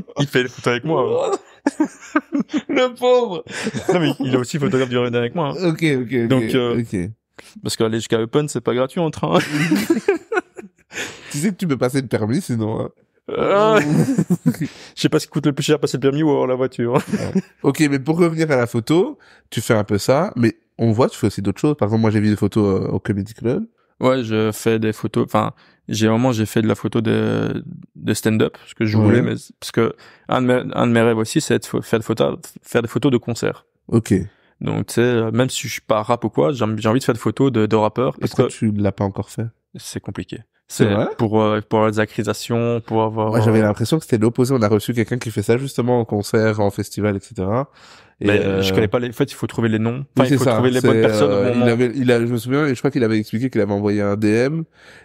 il fait les photos avec moi. Hein. le pauvre. Non mais il a aussi photographe du avec moi. Hein. Ok, ok, ok. Donc, euh, parce qu'aller jusqu'à Open c'est pas gratuit en train tu sais que tu peux passer le permis sinon. Hein. Ah. je sais pas ce qui coûte le plus cher, passer le permis ou avoir la voiture. Ok, mais pour revenir à la photo, tu fais un peu ça, mais on voit, tu fais aussi d'autres choses. Par exemple, moi, j'ai vu des photos euh, au Comedy Club. Ouais, je fais des photos. Enfin, j'ai un j'ai fait de la photo de, de stand-up, ce que je voulais, mais parce que un de mes, rêves aussi, c'est de faire des photos, faire des photos de concerts. Ok. Donc, tu sais, euh, même si je suis pas rap ou quoi, j'ai envie de faire des photos de, de rappeurs. Parce ce que tu l'as pas encore fait C'est compliqué. C'est euh, pour, pour les accrisations, pour avoir... j'avais euh, l'impression que c'était l'opposé. On a reçu quelqu'un qui fait ça justement en concert, en festival, etc. Et mais ben, euh... je connais pas les. En fait, il faut trouver les noms. Enfin, il faut trouver les bonnes personnes. Euh, il avait, il je me souviens, je crois qu'il avait expliqué qu'il avait envoyé un DM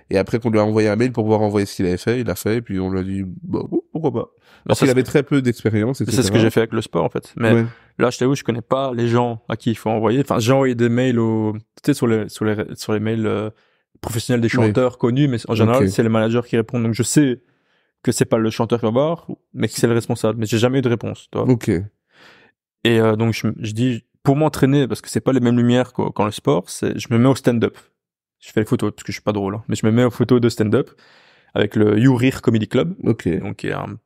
et après qu'on lui a envoyé un mail pour pouvoir envoyer ce qu'il avait fait. Il l'a fait et puis on lui a dit bah, oh, pourquoi pas. Bah, Parce qu'il avait très peu d'expérience. C'est ce que j'ai fait avec le sport en fait. Mais là, je t'avoue, je connais pas les gens à qui il faut envoyer. Enfin, j'ai envoyé des mails au, tu sais, sur les sur les sur les mails professionnels des chanteurs connus, mais en général, c'est les managers qui répondent. Donc je sais que c'est pas le chanteur qui va voir, mais qui c'est le responsable. Mais j'ai jamais eu de réponse, Ok. Et euh, donc je, dis, pour m'entraîner, parce que c'est pas les mêmes lumières qu'en le sport, je me mets au stand-up. Je fais les photos parce que je suis pas drôle, hein. mais je me mets aux photos de stand-up avec le You Rire Comedy Club. Ok. Donc qui est un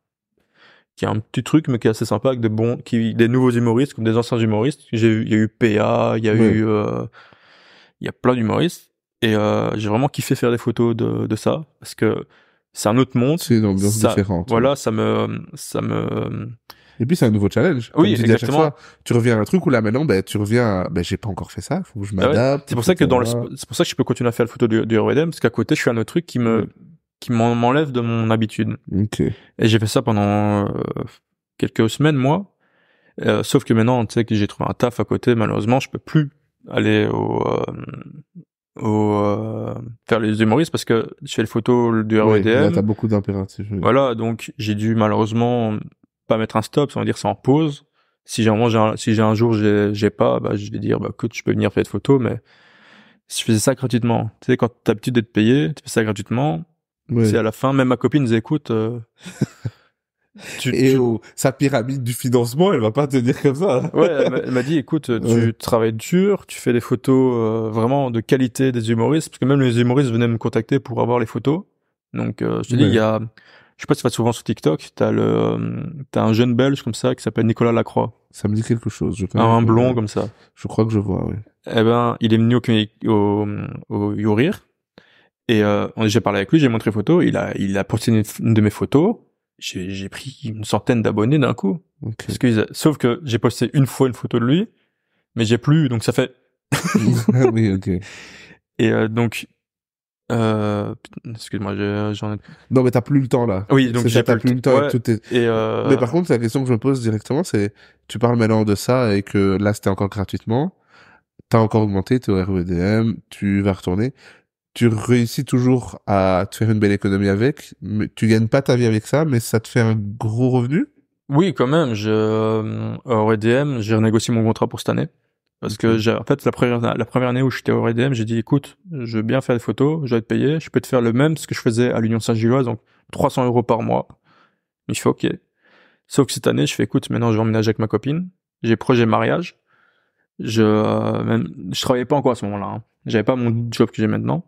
qui est un petit truc mais qui est assez sympa avec de bons qui des nouveaux humoristes comme des anciens humoristes j'ai il y a eu PA il y a eu euh, il y a plein d'humoristes et euh, j'ai vraiment kiffé faire des photos de, de ça parce que c'est un autre monde. C'est une ambiance différente. Voilà, ça me, ça me. Et puis c'est un nouveau challenge. Oui, exactement. tu reviens à un truc où là maintenant, ben tu reviens, ben j'ai pas encore fait ça, faut que je ah m'adapte. C'est pour ça que dans le, c'est pour ça que je peux continuer à faire la photo du, du redem parce qu'à côté, je suis un autre truc qui me, qui m'enlève de mon habitude. Et j'ai fait ça pendant euh, quelques semaines, moi. Euh, sauf que maintenant, tu sais que j'ai trouvé un taf à côté, malheureusement, je peux plus aller au, euh, au euh, faire les humoristes parce que je fais les photos du RODM. t'as beaucoup d'impératifs. Voilà, donc j'ai dû malheureusement pas mettre un stop, ça veut dire c'est en pause. Si j'ai un, si j'ai un jour j'ai pas, bah, je vais dire bah écoute, je peux venir faire des photos, mais si je faisais ça gratuitement, tu sais quand t'as l'habitude d'être payé, tu fais ça gratuitement. Ouais. C'est à la fin, même ma copine nous écoute. Euh... et sa pyramide du financement, elle va pas te dire comme ça. Hein. ouais, elle m'a dit, écoute, tu travailles dur, tu fais des photos euh, vraiment de qualité des humoristes, parce que même les humoristes venaient me contacter pour avoir les photos. Donc, euh, je te dis, il y a, je sais pas si tu vas souvent sur TikTok, t'as le, t'as un jeune belge comme ça qui s'appelle Nicolas Lacroix. Ça me dit quelque chose. Je ah, un, blond comme ça. Je crois que je vois, oui. Eh ben, il est venu au, au, au Et euh, j'ai parlé avec lui, j'ai montré photo. Il a, il a posté une de mes photos j'ai pris une centaine d'abonnés d'un coup. sauf que j'ai posté une fois une photo de lui, mais j'ai plus, donc ça fait. Ah oui, ok. Et euh, donc, euh, excuse-moi, j'en ai. Non, mais t'as plus le temps là. Oui, donc j'ai plus, le temps. et euh, Mais par contre, la question que je me pose directement, c'est, tu parles maintenant de ça et que là c'était encore gratuitement, t'as encore augmenté, t'es au RVDM, tu vas retourner tu réussis toujours à te faire une belle économie avec, mais tu gagnes pas ta vie avec ça, mais ça te fait un gros revenu. Oui, quand même. Je, euh, au EDM, j'ai renégocié mon contrat pour cette année. Parce que en fait, la première, la première année où j'étais au EDM, j'ai dit, écoute, je veux bien faire des photos, je vais être payé, je peux te faire le même, ce que je faisais à l'Union Saint-Gilloise, donc 300 euros par mois. Mais je fais ok. Sauf que cette année, je fais, écoute, maintenant je vais emménager avec ma copine, j'ai projet mariage, je, euh, même, je travaillais pas encore à ce moment-là, hein. j'avais pas mon job que j'ai maintenant.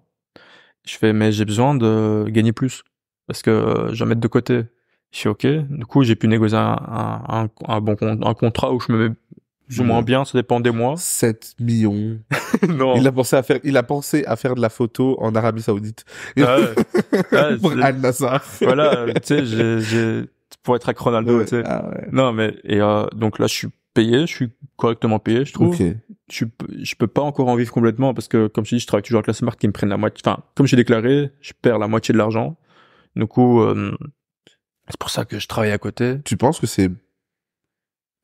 Je fais, mais j'ai besoin de gagner plus parce que euh, je vais mettre de côté. Je suis OK. Du coup, j'ai pu négocier un, bon un contrat où je me mets plus ou moins bien, ça dépend des mois. 7 millions. non. Il a pensé à faire, il a pensé à faire de la photo en Arabie Saoudite. Ah ah, pour Al Nassar. voilà, tu sais, pour être à Ronaldo, tu sais. Ah non, mais, et, euh, donc là, je suis je suis correctement payé, je trouve. Je, je peux pas encore en vivre complètement parce que, comme je dis, je travaille toujours avec la Smart qui me prennent la moitié. Enfin, comme j'ai déclaré, je perds la moitié de l'argent. Du coup, euh, c'est pour ça que je travaille à côté. Tu penses que c'est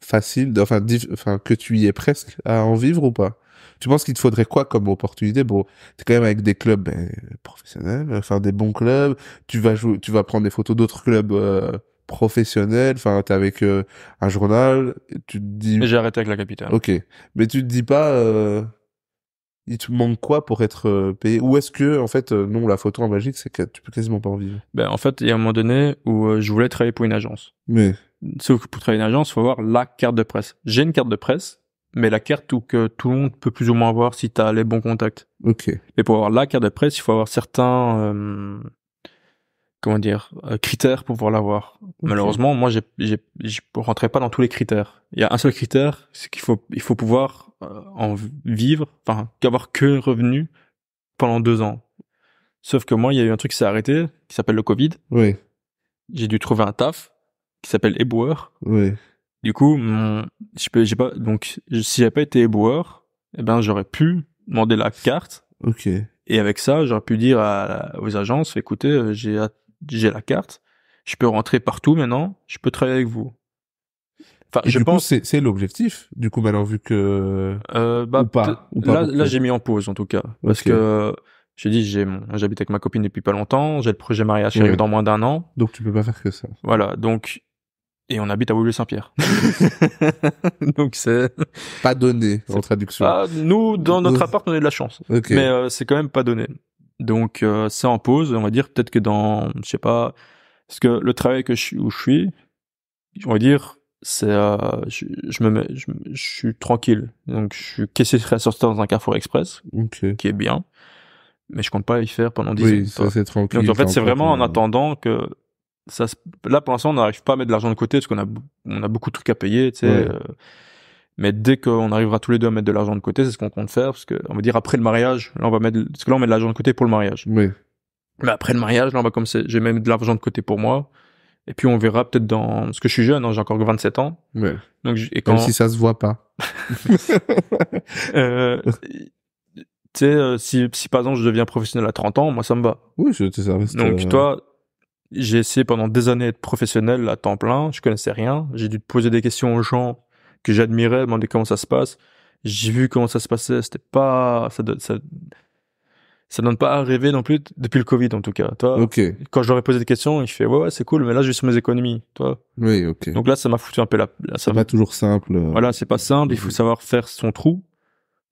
facile, enfin, enfin, que tu y es presque à en vivre ou pas Tu penses qu'il te faudrait quoi comme opportunité Bon, t'es quand même avec des clubs ben, professionnels, faire des bons clubs. Tu vas jouer, tu vas prendre des photos d'autres clubs. Euh, professionnel. Enfin, t'es avec euh, un journal, tu te dis. J'ai arrêté avec la capitale. Ok, mais tu te dis pas, euh, il te manque quoi pour être euh, payé Ou est-ce que en fait, non, la photo en Belgique, c'est que tu peux quasiment pas en vivre. Ben en fait, il y a un moment donné où je voulais travailler pour une agence. Mais sauf que pour travailler une agence, faut avoir la carte de presse. J'ai une carte de presse. Mais la carte où que tout le monde peut plus ou moins avoir si tu as les bons contacts. Ok. Et pour avoir la carte de presse, il faut avoir certains comment dire euh, critères pour pouvoir l'avoir. Malheureusement, moi, j'ai, j'ai, je rentrais pas dans tous les critères. Il y a un seul critère, c'est qu'il faut, il faut pouvoir euh, en vivre, enfin, qu'avoir que revenu pendant deux ans. Sauf que moi, il y a eu un truc qui s'est arrêté, qui s'appelle le Covid. Oui. J'ai dû trouver un taf qui s'appelle éboueur. Oui. Du coup, je peux j'ai pas, donc, si j'avais pas été éboueur, eh ben, j'aurais pu demander la carte. Ok. Et avec ça, j'aurais pu dire aux agences, écoutez, euh, j'ai j'ai la carte, je peux rentrer partout maintenant, je peux travailler avec vous. Enfin, je du pense c'est l'objectif. Du coup, alors vu que euh, bah, ou pas, là, j'ai mis en pause en tout cas parce que je dit j'habite avec ma copine depuis pas longtemps, j'ai le projet mariage dans moins d'un an. Donc tu peux pas faire que ça. Voilà, donc et on habite à Woluwe Saint-Pierre. donc c'est pas donné en traduction. nous dans notre appart on a de la chance. Mais euh, c'est quand même pas donné. Donc euh, c'est en pause, on va dire peut-être que dans, je sais pas, parce que le travail que je, où je suis, on va dire, c'est, euh, je, me mets, je, suis tranquille. Donc je suis caissier sortir dans un Carrefour Express, qui est bien, mais je compte pas y faire pendant 10 oui, ans. Ça, c'est tranquille. Donc en fait c'est vraiment en attendant que ça, là pour l'instant on n'arrive pas à mettre de l'argent de côté parce qu'on a, on a beaucoup de trucs à payer, tu sais. Euh, mais dès qu'on arrivera tous les deux à mettre de l'argent de côté, c'est ce qu'on compte faire, parce que on va dire après le mariage, là on va mettre, parce que là on met de l'argent de côté pour le mariage. Oui. Mais après le mariage, là on va comme c'est, j'ai même de l'argent de côté pour moi. Et puis on verra peut-être dans, parce que je suis jeune, hein, j'ai encore 27 ans. Oui. Donc et quand... Même si ça se voit pas. Euh, tu sais, euh, si, si par exemple je deviens professionnel à 30 ans, moi ça me va. Oui, c'est ça. Donc toi, j'ai essayé pendant des années d'être professionnel à temps plein, je connaissais rien, j'ai dû poser des questions aux gens que j'admirais, demander comment ça se passe. J'ai vu comment ça se passait. C'était pas, ça, donne, donne pas à rêver non plus depuis le Covid en tout cas. Toi, quand je leur ai posé des questions, ils fait ouais, ouais c'est cool, mais là je suis sur mes économies, toi. Oui, ok. Donc là ça m'a foutu un peu la. ça va toujours simple. Euh, voilà, c'est pas simple. Il faut savoir faire son trou.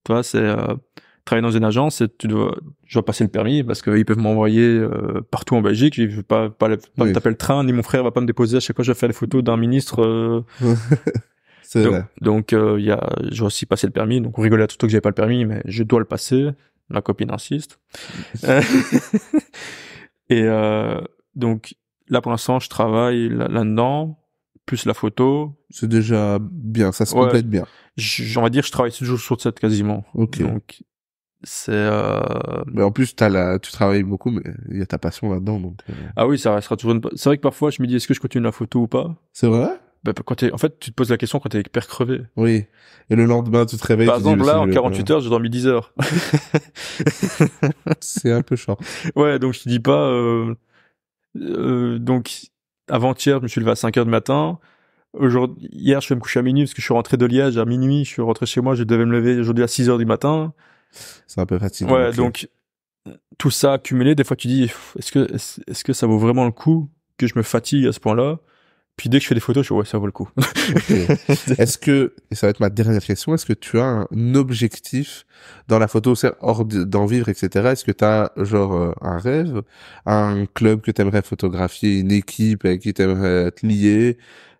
Toi, c'est euh, travailler dans une agence, tu dois, je dois passer le permis parce qu'ils peuvent m'envoyer euh, partout en Belgique. Je veux pas pas, taper le train, ni mon frère va pas me déposer à chaque fois. Je vais faire les photos d'un ministre. Donc, euh, il y a, j'ai aussi passé le permis. Donc, on rigolait à tout le temps que j'avais pas le permis, mais je dois le passer. Ma copine insiste. et euh, donc, là, pour l'instant, je travaille là-dedans, plus la photo. C'est déjà bien, ça se complète bien. J'en de dire, je travaille toujours sur cette quasiment. Ok. Donc, c'est euh... mais en plus as la... tu travailles beaucoup mais il y a ta passion là-dedans donc euh. ah oui ça restera toujours une... c'est vrai que parfois je me dis est-ce que je continue la photo ou pas c'est vrai bah, bah, quand en fait, tu te poses la question quand t'es hyper crevé. Oui. Et le lendemain, tu te réveilles. Par exemple, là, en 48 heures, j'ai dormi 10 heures. c'est un peu chiant. Ouais, donc je te dis pas, euh, euh donc, avant-hier, je me suis levé à 5 heures du matin. Aujourd'hui, hier, je vais me coucher à minuit parce que je suis rentré de Liège à minuit. Je suis rentré chez moi. Je devais me lever aujourd'hui à 6 heures du matin. C'est un peu fatigant. Ouais, donc, tout ça accumulé, des fois, tu dis, est-ce que, est-ce que ça vaut vraiment le coup que je me fatigue à ce point-là? Puis dès que je fais des photos, je vois ouais, ça vaut le coup. Est-ce que, et ça va être ma dernière question, est-ce que tu as un objectif dans la photo, hors d'en vivre, etc. Est-ce que tu as genre euh, un rêve, un club que tu aimerais photographier, une équipe avec qui tu aimerais te lier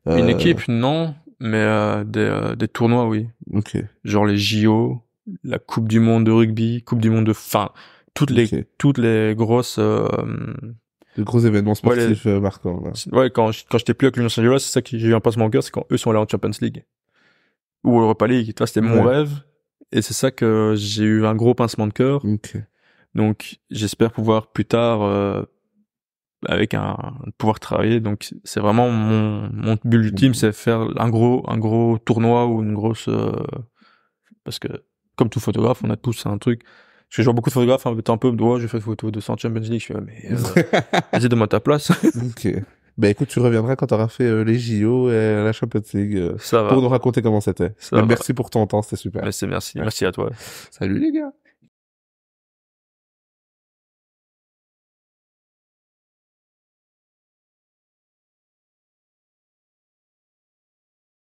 euh, Une équipe, non, mais euh, des, des, tournois, oui. Ok. Genre les JO, la Coupe du Monde de rugby, Coupe du Monde de... fin, toutes les, toutes les grosses de gros événements sportifs ouais, euh, marquants. Ouais, quand quand j'étais plus avec l'Union saint gilloise c'est ça que j'ai eu un pincement de cœur, c'est quand eux sont allés en Champions League ou Europa League. Toi, c'était mon rêve et c'est ça que j'ai eu un gros pincement de cœur. Donc, j'espère pouvoir plus tard euh, avec un pouvoir travailler. Donc, c'est vraiment mon but ultime, c'est faire un gros un gros tournoi ou une grosse euh, parce que comme tout photographe, on a tous un truc je beaucoup de photographes un hein, peu, un peu ouais j'ai fait des photo de 100 Champions League. Je fais, mais euh, vas-y, donne-moi ta place. ok. Ben écoute, tu reviendras quand tu auras fait euh, les JO et la Champions League euh, pour nous raconter comment c'était. Merci pour ton temps, c'était super. Merci, merci. Merci à toi. Salut les gars.